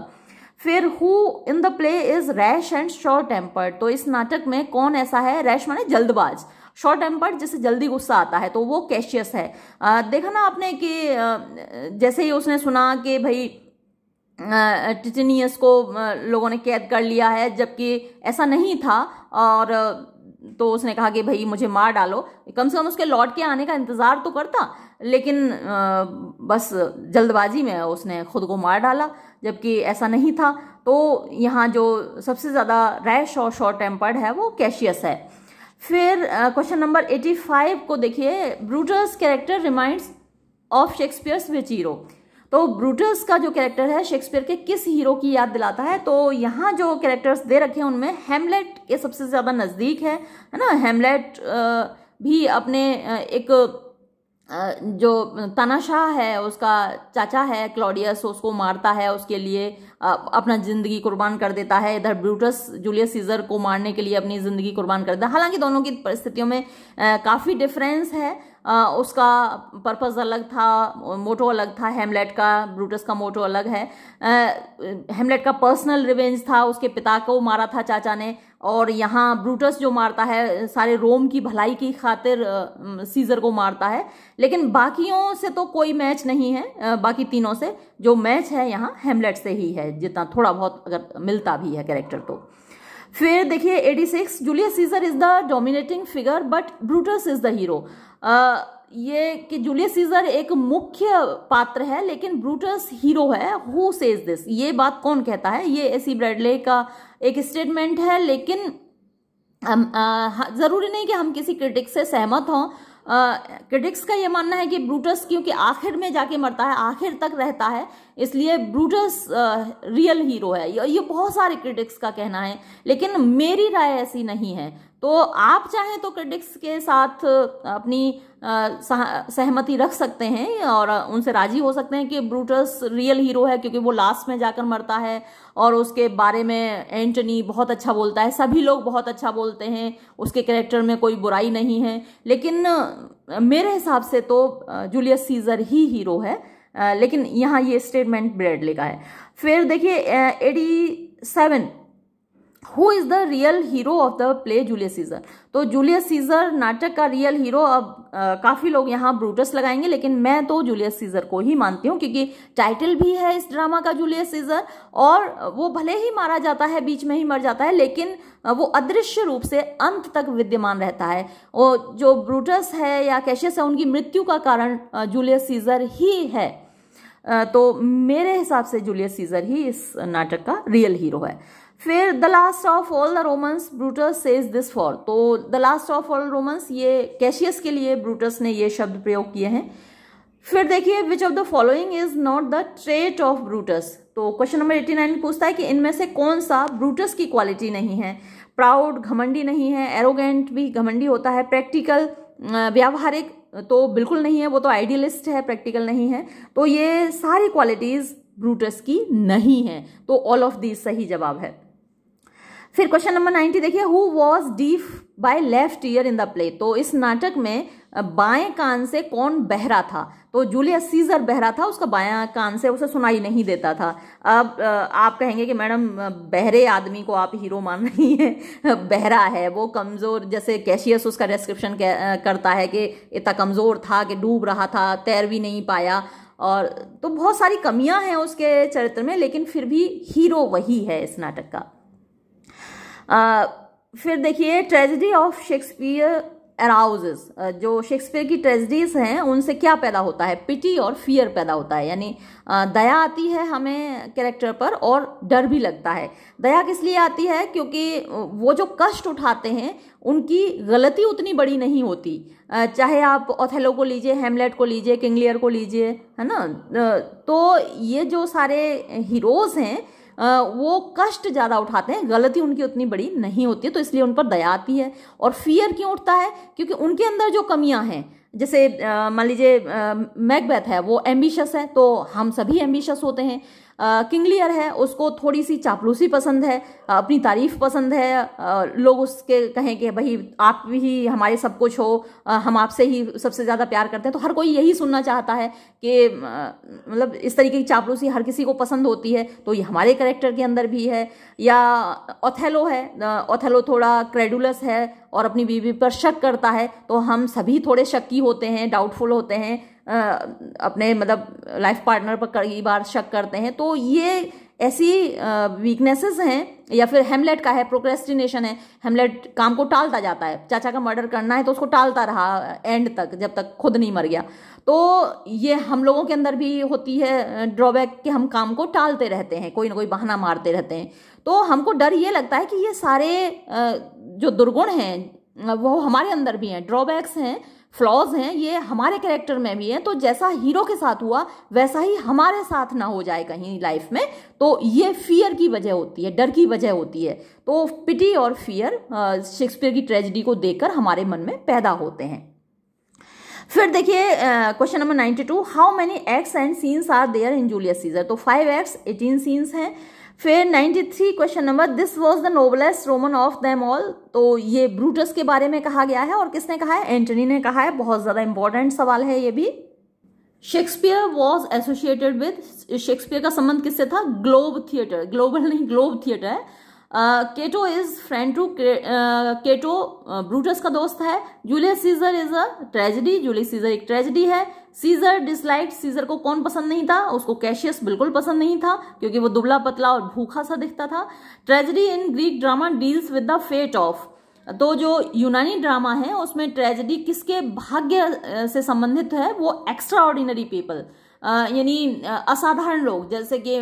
फिर who in the play is rash and short tempered तो इस नाटक में कौन ऐसा है रैश माने जल्दबाज शॉर्ट टेम्पर्ड जिसे जल्दी गुस्सा आता है तो वो कैशियस है आ, देखा ना आपने कि जैसे ही उसने सुना कि भाई टिटनियस को लोगों ने कैद कर लिया है जबकि ऐसा नहीं था और तो उसने कहा कि भाई मुझे मार डालो कम से कम उसके लौट के आने का इंतज़ार तो करता लेकिन बस जल्दबाजी में उसने खुद को मार डाला जबकि ऐसा नहीं था तो यहाँ जो सबसे ज़्यादा रैश और शॉर्ट टेम्पर्ड है वो कैशियस है फिर क्वेश्चन नंबर 85 को देखिए Brutus character reminds of Shakespeare's चीरो तो ब्रूटस का जो कैरेक्टर है शेक्सपियर के किस हीरो की याद दिलाता है तो यहाँ जो कैरेक्टर्स दे रखे हैं उनमें हेमलेट के सबसे ज़्यादा नज़दीक है है ना हेमलेट भी अपने एक जो तनाशाह है उसका चाचा है क्लॉडियस उसको मारता है उसके लिए अपना ज़िंदगी कुर्बान कर देता है इधर ब्रूटस जूलियस सीजर को मारने के लिए अपनी ज़िंदगी कुर्बान कर देता है हालांकि दोनों की परिस्थितियों में काफ़ी डिफरेंस है उसका पर्पज़ अलग था मोटो अलग था हेमलेट का ब्रूटस का मोटो अलग है हेमलेट का पर्सनल रिवेंज था उसके पिता को मारा था चाचा ने और यहाँ ब्रूटस जो मारता है सारे रोम की भलाई की खातिर सीजर को मारता है लेकिन बाकियों से तो कोई मैच नहीं है बाकी तीनों से जो मैच है यहाँ हेमलेट से ही है जितना थोड़ा बहुत अगर मिलता भी है कैरेक्टर तो फिर देखिए 86 Julius Caesar is the dominating figure but Brutus is the hero ये कि जूलियस सीजर एक मुख्य पात्र है लेकिन ब्रूटस हीरो है हु सेज दिस ये बात कौन कहता है ये एसी ब्रेडले का एक स्टेटमेंट है लेकिन ज़रूरी नहीं कि हम किसी क्रिटिक्स से सहमत हों क्रिटिक्स का ये मानना है कि ब्रूटस क्योंकि आखिर में जाके मरता है आखिर तक रहता है इसलिए ब्रूटस रियल हीरो है ये बहुत सारे क्रिटिक्स का कहना है लेकिन मेरी राय ऐसी नहीं है तो आप चाहें तो क्रिटिक्स के साथ अपनी सहमति रख सकते हैं और उनसे राजी हो सकते हैं कि ब्रूटस रियल हीरो है क्योंकि वो लास्ट में जाकर मरता है और उसके बारे में एंटनी बहुत अच्छा बोलता है सभी लोग बहुत अच्छा बोलते हैं उसके कैरेक्टर में कोई बुराई नहीं है लेकिन मेरे हिसाब से तो जूलियस सीजर ही हीरो है लेकिन यहाँ ये स्टेटमेंट ब्रेडले का है फिर देखिए eighty seven who is the real hero of the play Julius Caesar तो जूलियस सीजर नाटक का रियल हीरो अब काफ़ी लोग यहाँ ब्रूटस लगाएंगे लेकिन मैं तो जूलियस सीजर को ही मानती हूँ क्योंकि टाइटल भी है इस ड्रामा का जूलियस सीजर और वो भले ही मारा जाता है बीच में ही मर जाता है लेकिन वो अदृश्य रूप से अंत तक विद्यमान रहता है और जो ब्रूटस है या कैशियस है उनकी मृत्यु का कारण जूलियस सीजर ही है तो मेरे हिसाब से जूलियस सीजर ही इस नाटक का रियल हीरो है फिर the last of all the Romans Brutus is this for तो the last of all Romans ये कैशियस के लिए ब्रूटस ने ये शब्द प्रयोग किए हैं फिर देखिए which of the following is not the trait of Brutus तो क्वेश्चन नंबर एटी नाइन पूछता है कि इनमें से कौन सा ब्रूटस की क्वालिटी नहीं है प्राउड घमंडी नहीं है एरोगेंट भी घमंडी होता है प्रैक्टिकल व्यावहारिक तो बिल्कुल नहीं है वो तो आइडियलिस्ट है प्रैक्टिकल नहीं है तो ये सारी क्वालिटीज़ ब्रूटस की नहीं है तो ऑल ऑफ दीज सही जवाब है फिर क्वेश्चन नंबर नाइन्टी देखिए who was deaf by left ear in the play तो इस नाटक में बाएं कान से कौन बहरा था तो जूलियस सीजर बहरा था उसका बाया कान से उसे सुनाई नहीं देता था अब आप कहेंगे कि मैडम बहरे आदमी को आप हीरो मान रही हैं बहरा है वो कमज़ोर जैसे कैशियस उसका डिस्क्रिप्शन करता है कि इतना कमज़ोर था कि डूब रहा था तैर भी नहीं पाया और तो बहुत सारी कमियां हैं उसके चरित्र में लेकिन फिर भी हीरो वही है इस नाटक का फिर देखिए ट्रेजिडी ऑफ शेक्सपियर अराउजेस जो शेक्सपियर की ट्रेजडीज हैं उनसे क्या पैदा होता है पिटी और फियर पैदा होता है यानी दया आती है हमें कैरेक्टर पर और डर भी लगता है दया किस लिए आती है क्योंकि वो जो कष्ट उठाते हैं उनकी गलती उतनी बड़ी नहीं होती चाहे आप ओथेलो को लीजिए हेमलेट को लीजिए किंगलियर को लीजिए है ना तो ये जो सारे हीरोज़ हैं वो कष्ट ज़्यादा उठाते हैं गलती उनकी उतनी बड़ी नहीं होती है तो इसलिए उन पर दया आती है और फियर क्यों उठता है क्योंकि उनके अंदर जो कमियां हैं जैसे मान लीजिए मैकबैथ है वो एम्बिशस है तो हम सभी एम्बिशस होते हैं किंगलियर है उसको थोड़ी सी चापलूसी पसंद है अपनी तारीफ पसंद है लोग उसके कहें कि भाई आप ही हमारे सब कुछ हो हम आपसे ही सबसे ज़्यादा प्यार करते हैं तो हर कोई यही सुनना चाहता है कि मतलब इस तरीके की चापलूसी हर किसी को पसंद होती है तो ये हमारे करेक्टर के अंदर भी है या ओथेलो है ओथेलो थोड़ा क्रेडुलस है और अपनी बीवी पर शक करता है तो हम सभी थोड़े शक्की होते हैं डाउटफुल होते हैं अपने मतलब लाइफ पार्टनर पर कई बार शक करते हैं तो ये ऐसी वीकनेसेस हैं या फिर हेमलेट का है प्रोक्रेस्टिनेशन है हेमलेट काम को टालता जाता है चाचा का मर्डर करना है तो उसको टालता रहा एंड तक जब तक खुद नहीं मर गया तो ये हम लोगों के अंदर भी होती है ड्रॉबैक कि हम काम को टालते रहते हैं कोई ना कोई बहाना मारते रहते हैं तो हमको डर ये लगता है कि ये सारे जो दुर्गुण हैं वो हमारे अंदर भी हैं ड्रॉबैक्स हैं फ्लॉज हैं ये हमारे कैरेक्टर में भी हैं तो जैसा हीरो के साथ हुआ वैसा ही हमारे साथ ना हो जाए कहीं लाइफ में तो ये फियर की वजह होती है डर की वजह होती है तो पिटी और फियर शेक्सपियर की ट्रेजिडी को देखकर हमारे मन में पैदा होते हैं फिर देखिए question number ninety two how many acts and scenes are there in Julius Caesar तो फाइव एक्स एटीन सीन्स हैं फिर 93 question number this was the noblest Roman of them all तो ये ब्रूटस के बारे में कहा गया है और किसने कहा है एंटनी ने कहा है बहुत ज़्यादा इंपॉर्टेंट सवाल है ये भी Shakespeare was associated with Shakespeare का संबंध किससे था ग्लोब थिएटर ग्लोबल नहीं ग्लोब थिएटर है Cato is friend to Cato Brutus का दोस्त है Julius Caesar is a tragedy Julius Caesar एक ट्रेजिडी है सीजर डिसलाइक सीजर को कौन पसंद नहीं था उसको कैशियस बिल्कुल पसंद नहीं था क्योंकि वो दुबला पतला और भूखा सा दिखता था tragedy in Greek drama deals with the fate of तो जो यूनानी ड्रामा है उसमें ट्रेजिडी किसके भाग्य से संबंधित है वो एक्स्ट्रा ऑर्डिनरी पीपल यानी असाधारण लोग जैसे कि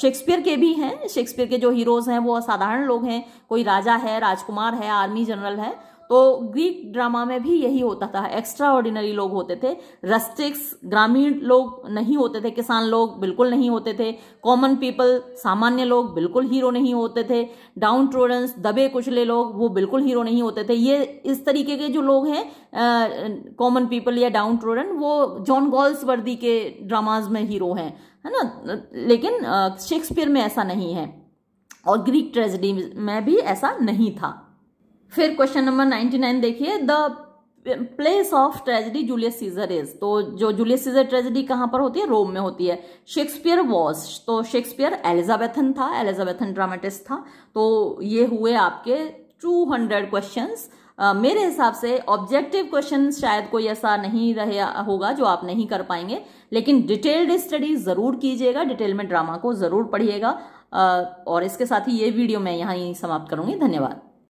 शेक्सपियर के भी हैं शेक्सपियर के जो हीरोज हैं वो असाधारण लोग हैं कोई राजा है राजकुमार है आर्मी जनरल है तो ग्रीक ड्रामा में भी यही होता था एक्स्ट्रा ऑर्डिनरी लोग होते थे रस्टिक्स ग्रामीण लोग नहीं होते थे किसान लोग बिल्कुल नहीं होते थे कॉमन पीपल सामान्य लोग बिल्कुल हीरो नहीं होते थे डाउन ट्रोडेंस दबे कुचले लोग वो बिल्कुल हीरो नहीं होते थे ये इस तरीके के जो लोग हैं कॉमन पीपल या डाउन ट्रोडन वो जॉन गॉल्स वर्दी के ड्रामाज में हीरो हैं है ना लेकिन शेक्सपियर में ऐसा नहीं है और ग्रीक ट्रेजिडी में भी ऐसा नहीं था फिर क्वेश्चन नंबर नाइनटी नाइन देखिए the place of tragedy Julius Caesar is तो जो जूलियस सीजर ट्रेजिडी कहाँ पर होती है रोम में होती है शेक्सपियर वॉज तो शेक्सपियर एलिजाबेथन था एलिजाबेथन ड्रामेटिस्ट था तो ये हुए आपके टू हंड्रेड क्वेश्चन मेरे हिसाब से ऑब्जेक्टिव क्वेश्चन शायद कोई ऐसा नहीं रहे होगा जो आप नहीं कर पाएंगे लेकिन डिटेल्ड स्टडी ज़रूर कीजिएगा डिटेल में ड्रामा को ज़रूर पढ़िएगा और इसके साथ ही ये वीडियो मैं यहाँ ही समाप्त करूंगी धन्यवाद